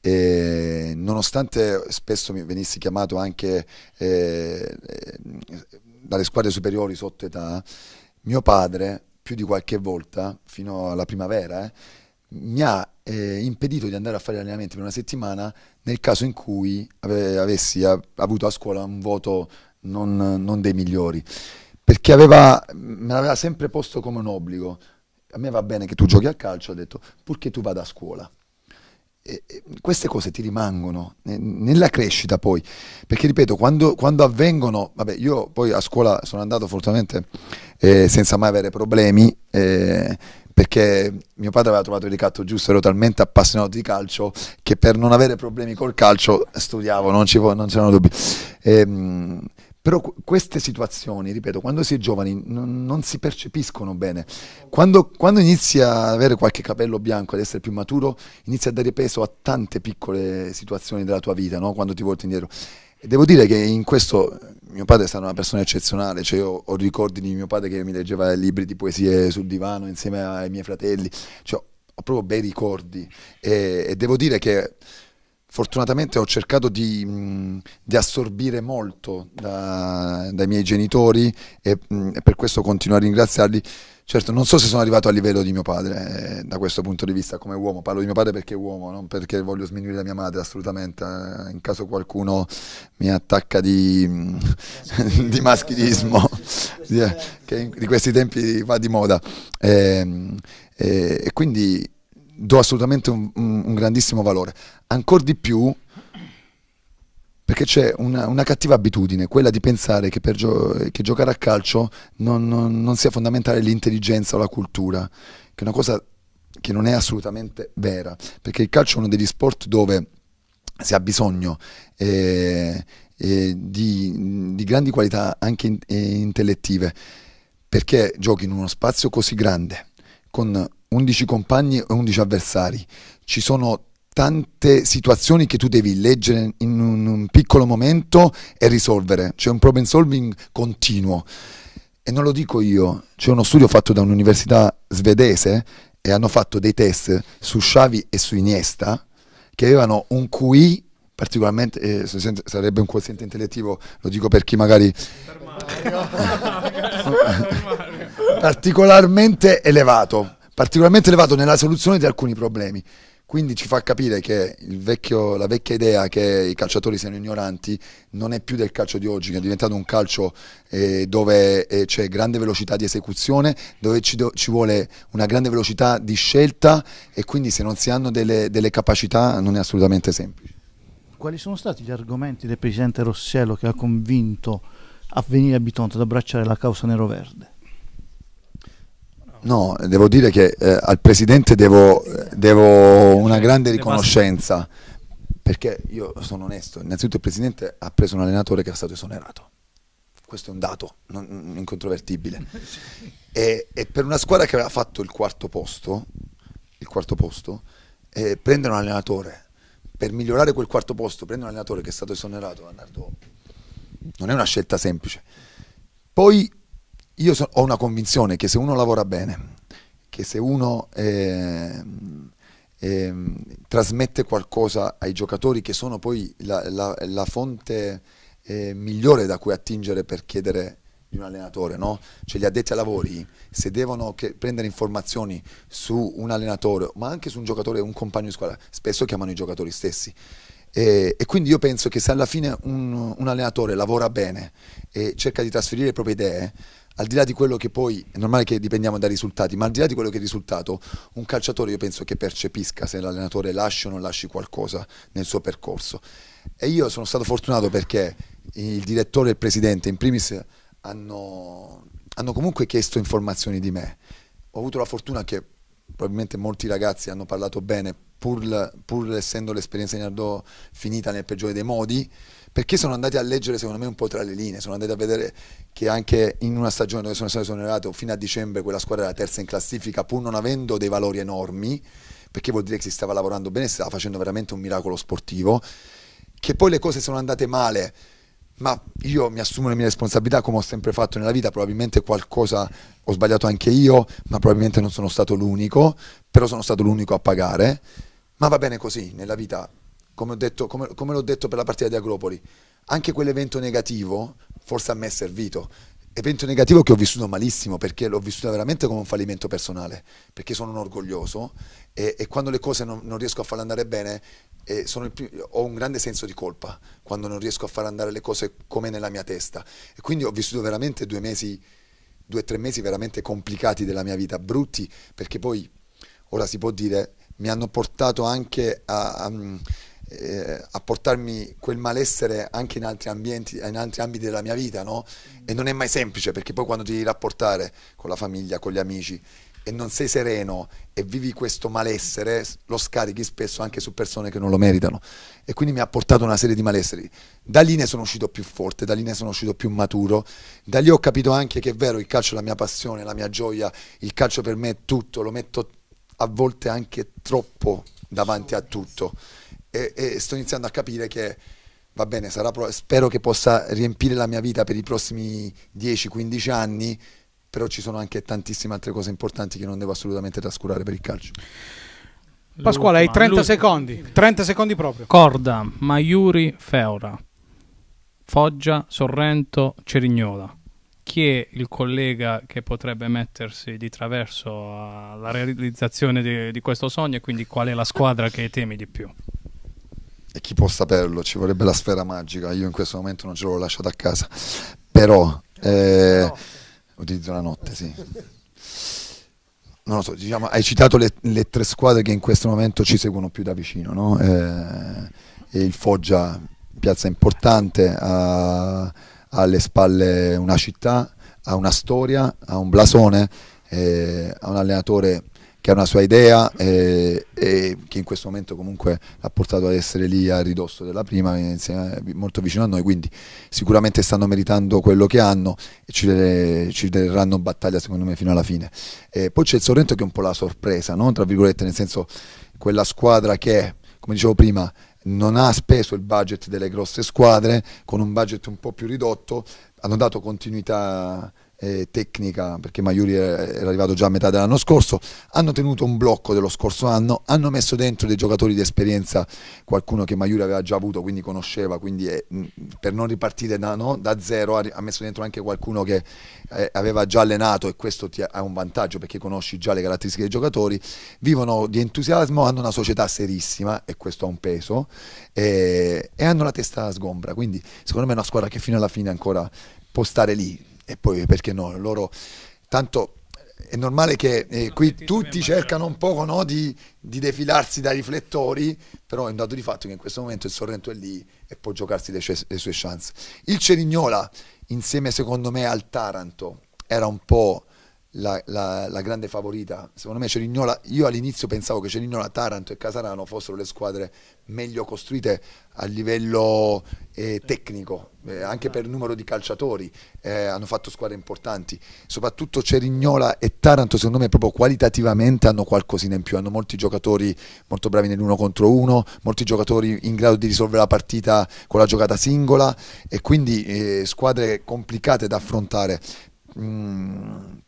eh, nonostante spesso mi venissi chiamato anche eh, eh, dalle squadre superiori sotto età, mio padre più di qualche volta, fino alla primavera, eh, mi ha eh, impedito di andare a fare allenamenti per una settimana nel caso in cui ave avessi avuto a scuola un voto non, non dei migliori, perché aveva, me l'aveva sempre posto come un obbligo. A me va bene che tu giochi a calcio, ha detto, purché tu vada a scuola. E, e queste cose ti rimangono nella crescita poi, perché ripeto, quando, quando, avvengono, vabbè, io poi a scuola sono andato fortunatamente eh, senza mai avere problemi. Eh, perché mio padre aveva trovato il ricatto giusto, ero talmente appassionato di calcio che per non avere problemi col calcio studiavo, non, ci, non c'erano dubbi. Ehm, però queste situazioni, ripeto, quando si è giovani non si percepiscono bene. Quando, quando inizi ad avere qualche capello bianco, ad essere più maturo, inizi a dare peso a tante piccole situazioni della tua vita, no? quando ti volti indietro. Devo dire che in questo mio padre è stato una persona eccezionale, cioè ho, ho, ricordi di mio padre che mi leggeva libri di poesie sul divano insieme ai miei fratelli, cioè, ho proprio bei ricordi e, e devo dire che fortunatamente ho cercato di, mm, di assorbire molto da, dai miei genitori e, mm, e per questo continuo a ringraziarli. Certo, non so se sono arrivato a livello di mio padre eh, da questo punto di vista come uomo, parlo di mio padre perché è uomo, non perché voglio sminuire mia madre assolutamente, eh, in caso qualcuno mi attacca di, mm, di maschilismo, di, eh, che in, di questi tempi va di moda. Ehm, eh, e quindi do assolutamente un, un grandissimo valore. Ancora di più perché c'è una, una, cattiva abitudine, quella di pensare che per gio che giocare a calcio non, non, non sia fondamentale l'intelligenza o la cultura, che è una cosa che non è assolutamente vera, perché il calcio è uno degli sport dove si ha bisogno eh, eh, di, di, grandi qualità anche in, eh, intellettive, perché giochi in uno spazio così grande, con 11 compagni e 11 avversari. Ci sono tante situazioni che tu devi leggere in un, piccolo momento e risolvere. C'è un problem solving continuo. E non lo dico io, c'è uno studio fatto da un'università svedese eh, e hanno fatto dei test su Xavi e su Iniesta che avevano un QI particolarmente eh, sarebbe un quoziente intellettivo, lo dico per chi magari per Mario. particolarmente elevato particolarmente elevato nella soluzione di alcuni problemi. Quindi ci fa capire che vecchio, la vecchia idea che i calciatori siano ignoranti non è più del calcio di oggi, che è diventato un calcio eh, dove eh, c'è grande velocità di esecuzione, dove ci, do, ci, vuole una grande velocità di scelta e quindi se non si hanno delle, delle capacità non è assolutamente semplice. Quali sono stati gli argomenti del presidente Rossello che ha convinto a venire a Bitonto ad abbracciare la causa nero-verde? No, devo dire che eh, al Presidente devo, devo una grande riconoscenza, perché io sono onesto, innanzitutto il Presidente ha preso un allenatore che è stato esonerato questo è un dato non, incontrovertibile. E, e, per una squadra che aveva fatto il quarto posto, il quarto posto eh, prendere un allenatore per migliorare quel quarto posto, prendere un allenatore che è stato esonerato, Leonardo, non è una scelta semplice. Poi io so, ho una convinzione che se uno lavora bene, che se uno eh, eh, trasmette qualcosa ai giocatori che sono poi la, la, la fonte eh, migliore da cui attingere per chiedere di un allenatore, no? cioè gli addetti ai lavori, se devono che, prendere informazioni su un allenatore, ma anche su un giocatore, un compagno di squadra, spesso chiamano i giocatori stessi. E, e, quindi io penso che se alla fine un, un allenatore lavora bene e cerca di trasferire le proprie idee, al di là di quello che poi è normale che dipendiamo dai risultati, ma al di là di quello che è il risultato, un calciatore io penso che percepisca se l'allenatore lascia o non lasci qualcosa nel suo percorso. E io sono stato fortunato perché il direttore e il presidente in primis hanno, hanno comunque chiesto informazioni di me. Ho avuto la fortuna che probabilmente molti ragazzi hanno parlato bene pur, pur essendo l'esperienza di Nardò finita nel peggiore dei modi perché sono andati a leggere secondo me un po' tra le linee, sono andati a vedere che anche in una stagione dove sono stato esonerato fino a dicembre quella squadra era terza in classifica pur non avendo dei valori enormi, perché vuol dire che si stava lavorando bene, si stava facendo veramente un miracolo sportivo, che poi le cose sono andate male ma io mi assumo le mie responsabilità come ho sempre fatto nella vita, probabilmente qualcosa ho sbagliato anche io, ma probabilmente non sono stato l'unico, però sono stato l'unico a pagare, ma va bene così, nella vita come, detto, come, come l'ho detto per la partita di Agropoli, anche quell'evento negativo forse a me è servito. Evento negativo che ho vissuto malissimo perché l'ho vissuto veramente come un fallimento personale, perché sono un orgoglioso e, e quando le cose non, non, riesco a farle andare bene eh, più, ho un grande senso di colpa quando non riesco a far andare le cose come nella mia testa. E quindi ho vissuto veramente due mesi, due o tre mesi veramente complicati della mia vita, brutti, perché poi, ora si può dire, mi hanno portato anche a, a eh, a portarmi quel malessere anche in altri ambienti, in altri ambiti della mia vita, no? E non è mai semplice perché poi quando ti devi rapportare con la famiglia, con gli amici e non sei sereno e vivi questo malessere, lo scarichi spesso anche su persone che non lo meritano. E quindi mi ha portato una serie di malesseri. Da lì ne sono uscito più forte, da lì ne sono uscito più maturo, da lì ho capito anche che è vero, il calcio è la mia passione, la mia gioia, il calcio per me è tutto, lo metto a volte anche troppo davanti a tutto e, e sto iniziando a capire che va bene, pro- spero che possa riempire la mia vita per i prossimi 10-15 anni, però ci sono anche tantissime altre cose importanti che non devo assolutamente trascurare per il calcio. Pasquale, hai 30 l'ultima. secondi, 30 secondi proprio. Corda, Maiuri, Feora, Foggia, Sorrento, Cerignola. Chi è il collega che potrebbe mettersi di traverso alla realizzazione di, di questo sogno e quindi qual è la squadra che temi di più? e chi può saperlo, ci vorrebbe la sfera magica, io in questo momento non ce l'ho lasciata a casa, però eh, la utilizzo la notte, sì. Non lo so, diciamo, hai citato le, le, tre squadre che in questo momento ci seguono più da vicino, no? eh, il Foggia, piazza importante, ha alle spalle una città, ha una storia, ha un blasone, eh, ha un allenatore che ha una sua idea e, e, che in questo momento comunque ha portato ad essere lì a ridosso della prima, insieme, molto vicino a noi, quindi sicuramente stanno meritando quello che hanno e ci, ci daranno battaglia secondo me fino alla fine. E poi c'è il Sorrento che è un po' la sorpresa, no? tra virgolette, nel senso quella squadra che, come dicevo prima, non ha speso il budget delle grosse squadre, con un budget un po' più ridotto, hanno dato continuità eh, tecnica, perché Maiuri era arrivato già a metà dell'anno scorso, hanno tenuto un blocco dello scorso anno, hanno messo dentro dei giocatori di esperienza, qualcuno che Maiuri aveva già avuto, quindi conosceva, quindi eh, per non ripartire da, no, da, zero ha messo dentro anche qualcuno che eh, aveva già allenato e questo ti ha un vantaggio perché conosci già le caratteristiche dei giocatori, vivono di entusiasmo, hanno una società serissima e questo ha un peso e hanno la testa sgombra, quindi secondo me è una squadra che fino alla fine ancora può stare lì, e poi perché no, loro tanto è normale che eh, qui tutti cercano un poco no, di, di, defilarsi dai riflettori, però è un dato di fatto che in questo momento il Sorrento è lì e può giocarsi le, sue, le sue chance. Il Cerignola, insieme secondo me al Taranto, era un po' la, la, la, grande favorita. Secondo me Cerignola, io all'inizio pensavo che Cerignola, Taranto e Casarano fossero le squadre meglio costruite a livello eh, tecnico, eh, anche per numero di calciatori, eh, hanno fatto squadre importanti. Soprattutto Cerignola e Taranto, secondo me, proprio qualitativamente hanno qualcosina in più, hanno molti giocatori molto bravi nell'uno contro uno, molti giocatori in grado di risolvere la partita con la giocata singola e quindi eh, squadre complicate da affrontare. Mm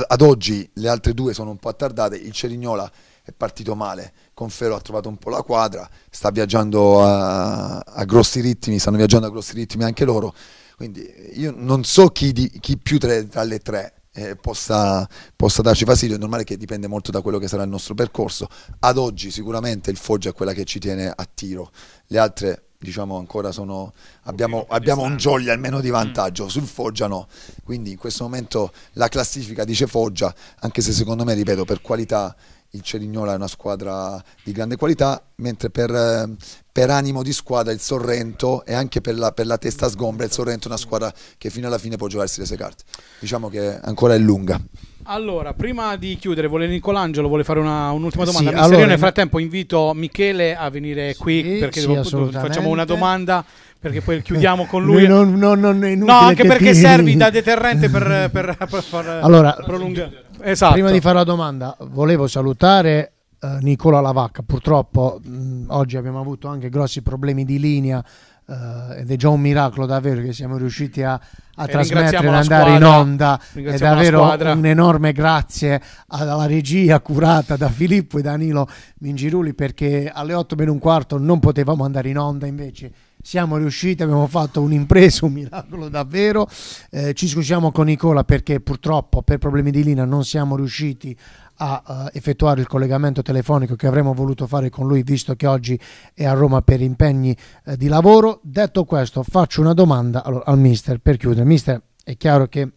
ad oggi le altre due sono un po' attardate, il Cerignola è partito male, Confero ha trovato un po' la quadra, sta viaggiando a, a grossi ritmi, stanno viaggiando a grossi ritmi anche loro, quindi eh, io non so chi, di, chi più tra, tra, le tre eh, possa, possa, darci fastidio, è normale che dipende molto da quello che sarà il nostro percorso, ad oggi sicuramente il Foggia è quella che ci tiene a tiro, le altre diciamo ancora sono, abbiamo, abbiamo un jolly almeno di mm. vantaggio, sul Foggia no, quindi in questo momento la classifica dice Foggia, anche se secondo me, ripeto, per qualità il Cerignola è una squadra di grande qualità, mentre per, eh, per animo di squadra il Sorrento e anche per la, per la, testa sgombra il Sorrento è una squadra che fino alla fine può giocarsi le sue carte. Diciamo che ancora è lunga. Allora, prima di chiudere, vuole Nicolangelo vuole fare una, un'ultima domanda. Sì, allora, nel frattempo invito Michele a venire sì, qui perché sì, dopo, facciamo una domanda perché poi chiudiamo con lui. non, non, non no, anche perché ti... servi da deterrente per, per, per far allora, prolungare esatto. prima di fare la domanda, volevo salutare eh, Nicola Lavacca. Purtroppo mh, oggi abbiamo avuto anche grossi problemi di linea eh, ed è già un miracolo davvero che siamo riusciti a, a trasmettere, e andare in onda. È davvero un enorme grazie alla regia curata da Filippo e Danilo Mingiruli perché alle 8 meno un quarto non potevamo andare in onda invece siamo riusciti, abbiamo fatto un'impresa, un miracolo davvero. Eh, ci scusiamo con Nicola perché purtroppo per problemi di linea non siamo riusciti a uh, effettuare il collegamento telefonico che avremmo voluto fare con lui visto che oggi è a Roma per impegni eh, di lavoro. Detto questo, faccio una domanda allora, al mister per chiudere. Mister, è chiaro che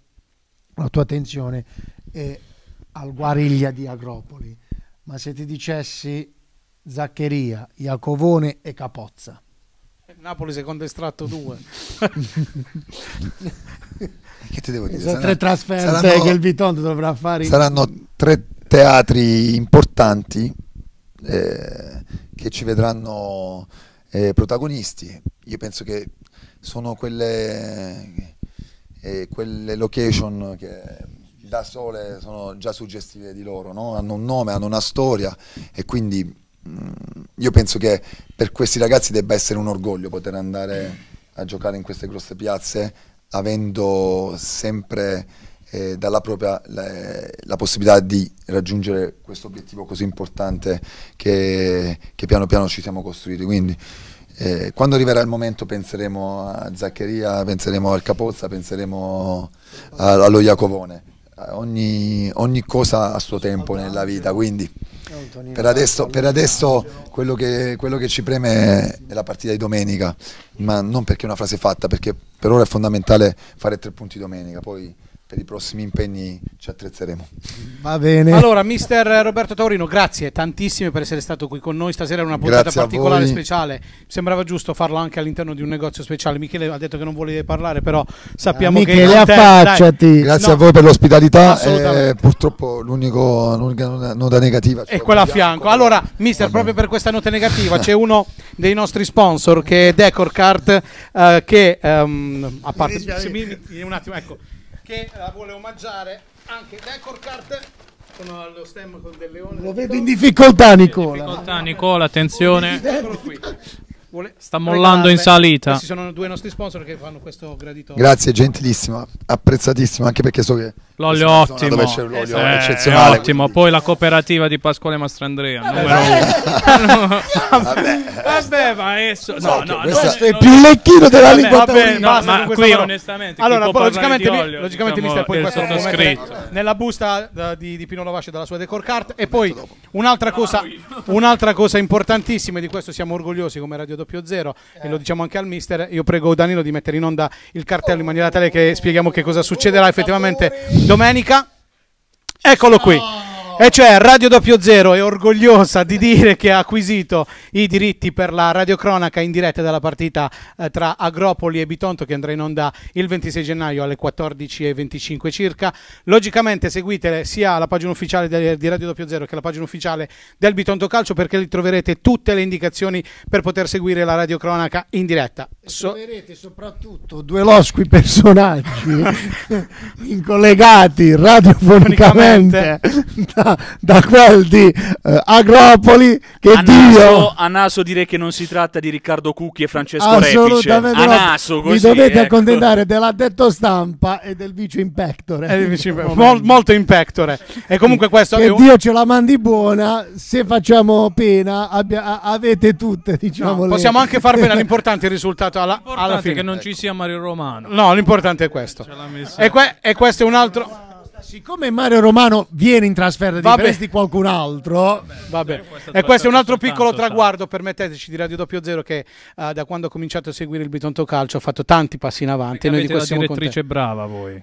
la tua attenzione è al guariglia di Agropoli, ma se ti dicessi Zaccheria, Iacovone e Capozza, Napoli secondo estratto 2. che ti devo dire? Sono tre trasferte che il Vitondo dovrà fare. Saranno tre teatri importanti eh, che ci vedranno eh, protagonisti. Io penso che sono quelle, eh, quelle location che da sole sono già suggestive di loro, no? hanno un nome, hanno una storia e quindi Mm, io penso che per questi ragazzi debba essere un orgoglio poter andare a giocare in queste grosse piazze avendo sempre eh, dalla propria la, eh, la, possibilità di raggiungere questo obiettivo così importante che, che piano piano ci siamo costruiti. Quindi eh, quando arriverà il momento penseremo a Zaccheria, penseremo al Capozza, penseremo a, allo Iacovone. Ogni, ogni cosa ha suo tempo nella vita, quindi per adesso, per adesso quello, che, quello, che, ci preme è la partita di domenica, ma non perché è una frase fatta, perché per ora è fondamentale fare tre punti domenica, poi per i prossimi impegni ci attrezzeremo. Va bene. Allora, mister Roberto Taurino, grazie tantissime per essere stato qui con noi stasera. È una puntata particolare e speciale. Sembrava giusto farlo anche all'interno di un negozio speciale. Michele ha detto che non voleva parlare, però sappiamo ah, eh, Michele, che. Michele, affacciati. Dai. Grazie no. a voi per l'ospitalità. Eh, purtroppo l'unica nota negativa è quella a fianco. Allora, mister, proprio per questa nota negativa c'è uno dei nostri sponsor che è Decorcart. Eh, che ehm, a parte. Se Mi, un attimo, ecco che la vuole omaggiare anche Decor Cart con lo stemma con del leone. Lo vedo in difficoltà Nicola. In difficoltà Nicola, attenzione. Sta mollando in salita. Ci sono due nostri sponsor che fanno questo gradito. Grazie, gentilissimo, apprezzatissimo, anche perché so che L'olio ottimo, dove c'è l'olio eh, eccezionale. Ottimo. Poi la cooperativa di Pasquale Mastrandrea. Vabbè, eh, numero... vabbè. vabbè, ma adesso no, no, questo no, è più lecchino della lingua vabbè, no, ma qui però... onestamente Allora, poi, logicamente mi, olio, logicamente diciamo, mi stai poi scritto nella busta eh, di, di Pino Lavace dalla sua decor cart. e poi un'altra cosa un'altra cosa importantissima e di questo siamo orgogliosi come Radio Doppio Zero eh. e lo diciamo anche al mister, io prego Danilo di mettere in onda il cartello in maniera tale che spieghiamo che cosa succederà effettivamente Domenica, eccolo qui. E cioè Radio Doppio Zero è orgogliosa di dire che ha acquisito i diritti per la radiocronaca in diretta della partita eh, tra Agropoli e Bitonto che andrà in onda il 26 gennaio alle 14.25 circa. Logicamente seguite sia la pagina ufficiale di Radio Doppio Zero che la pagina ufficiale del Bitonto Calcio perché lì troverete tutte le indicazioni per poter seguire la radiocronaca in diretta. So- troverete soprattutto due losqui personaggi collegati radiofonicamente da, quel di eh, Agropoli che a Dio naso, a naso direi che non si tratta di Riccardo Cucchi e Francesco Repice a naso così, vi dovete ecco. accontentare dell'addetto stampa e del vice impectore eh, mol, molto impectore e comunque questo che è un... Dio ce la mandi buona se facciamo pena abbia, avete tutte diciamo no, possiamo anche far pena l'importante è il risultato alla, alla fine che non ci sia Mario Romano no l'importante è questo e, que- e questo è un altro Siccome Mario Romano viene in trasferta di Perez qualcun altro, vabbè. e questo è un altro piccolo traguardo, permetteteci, di Radio Doppio Zero che uh, da quando ho cominciato a seguire il Bitonto Calcio ho fatto tanti passi in avanti. Perché e noi di questo siamo direttrice brava voi.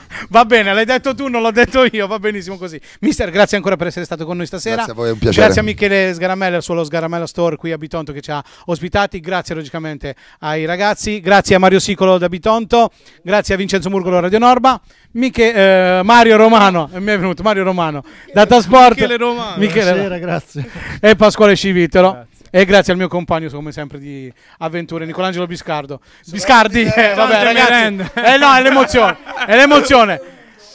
Va bene, l'hai detto tu, non l'ho detto io, va benissimo così. Mister, grazie ancora per essere stato con noi stasera. Grazie a voi, è un piacere. Grazie a Michele Sgaramello, suo lo Sgaramella Store qui a Bitonto che ci ha ospitati. Grazie logicamente ai ragazzi, grazie a Mario Sicolo da Bitonto, grazie a Vincenzo Murgolo Radio Norba, Miche, eh, Mario Romano, eh, mi è venuto Mario Romano, Datasport. Michele Romano. Michele, Buonasera, grazie. E Pasquale Civitolo. Grazie. E grazie al mio compagno, come sempre, di avventure, Nicolangelo Biscardo. Biscardi, eh, vabbè, ragazzi. Eh no, è l'emozione, è l'emozione.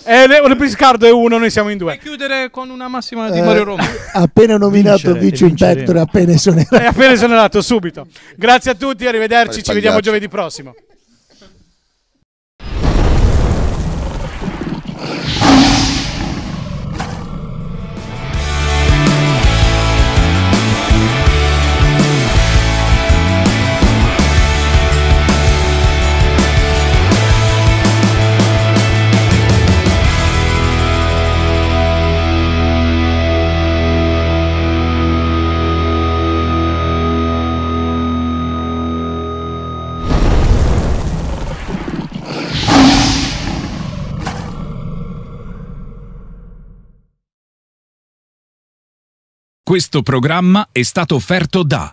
Eh, e le, Biscardo è uno, noi siamo in due. E chiudere con una massima di Mario Roma. Eh, appena nominato Vincere, vice vinceremo. impectore, appena esonerato. È eh, appena esonerato, subito. Grazie a tutti, arrivederci, ci vediamo giovedì prossimo. Questo programma è stato offerto da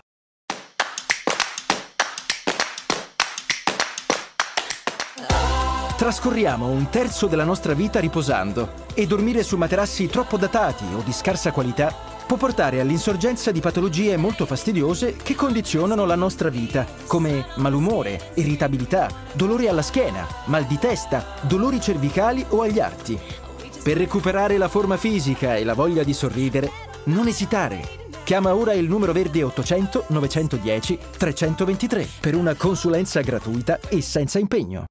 Trascorriamo un terzo della nostra vita riposando e dormire su materassi troppo datati o di scarsa qualità può portare all'insorgenza di patologie molto fastidiose che condizionano la nostra vita, come malumore, irritabilità, dolori alla schiena, mal di testa, dolori cervicali o agli arti. Per recuperare la forma fisica e la voglia di sorridere, non esitare! Chiama ora il numero verde 800 910 323 per una consulenza gratuita e senza impegno.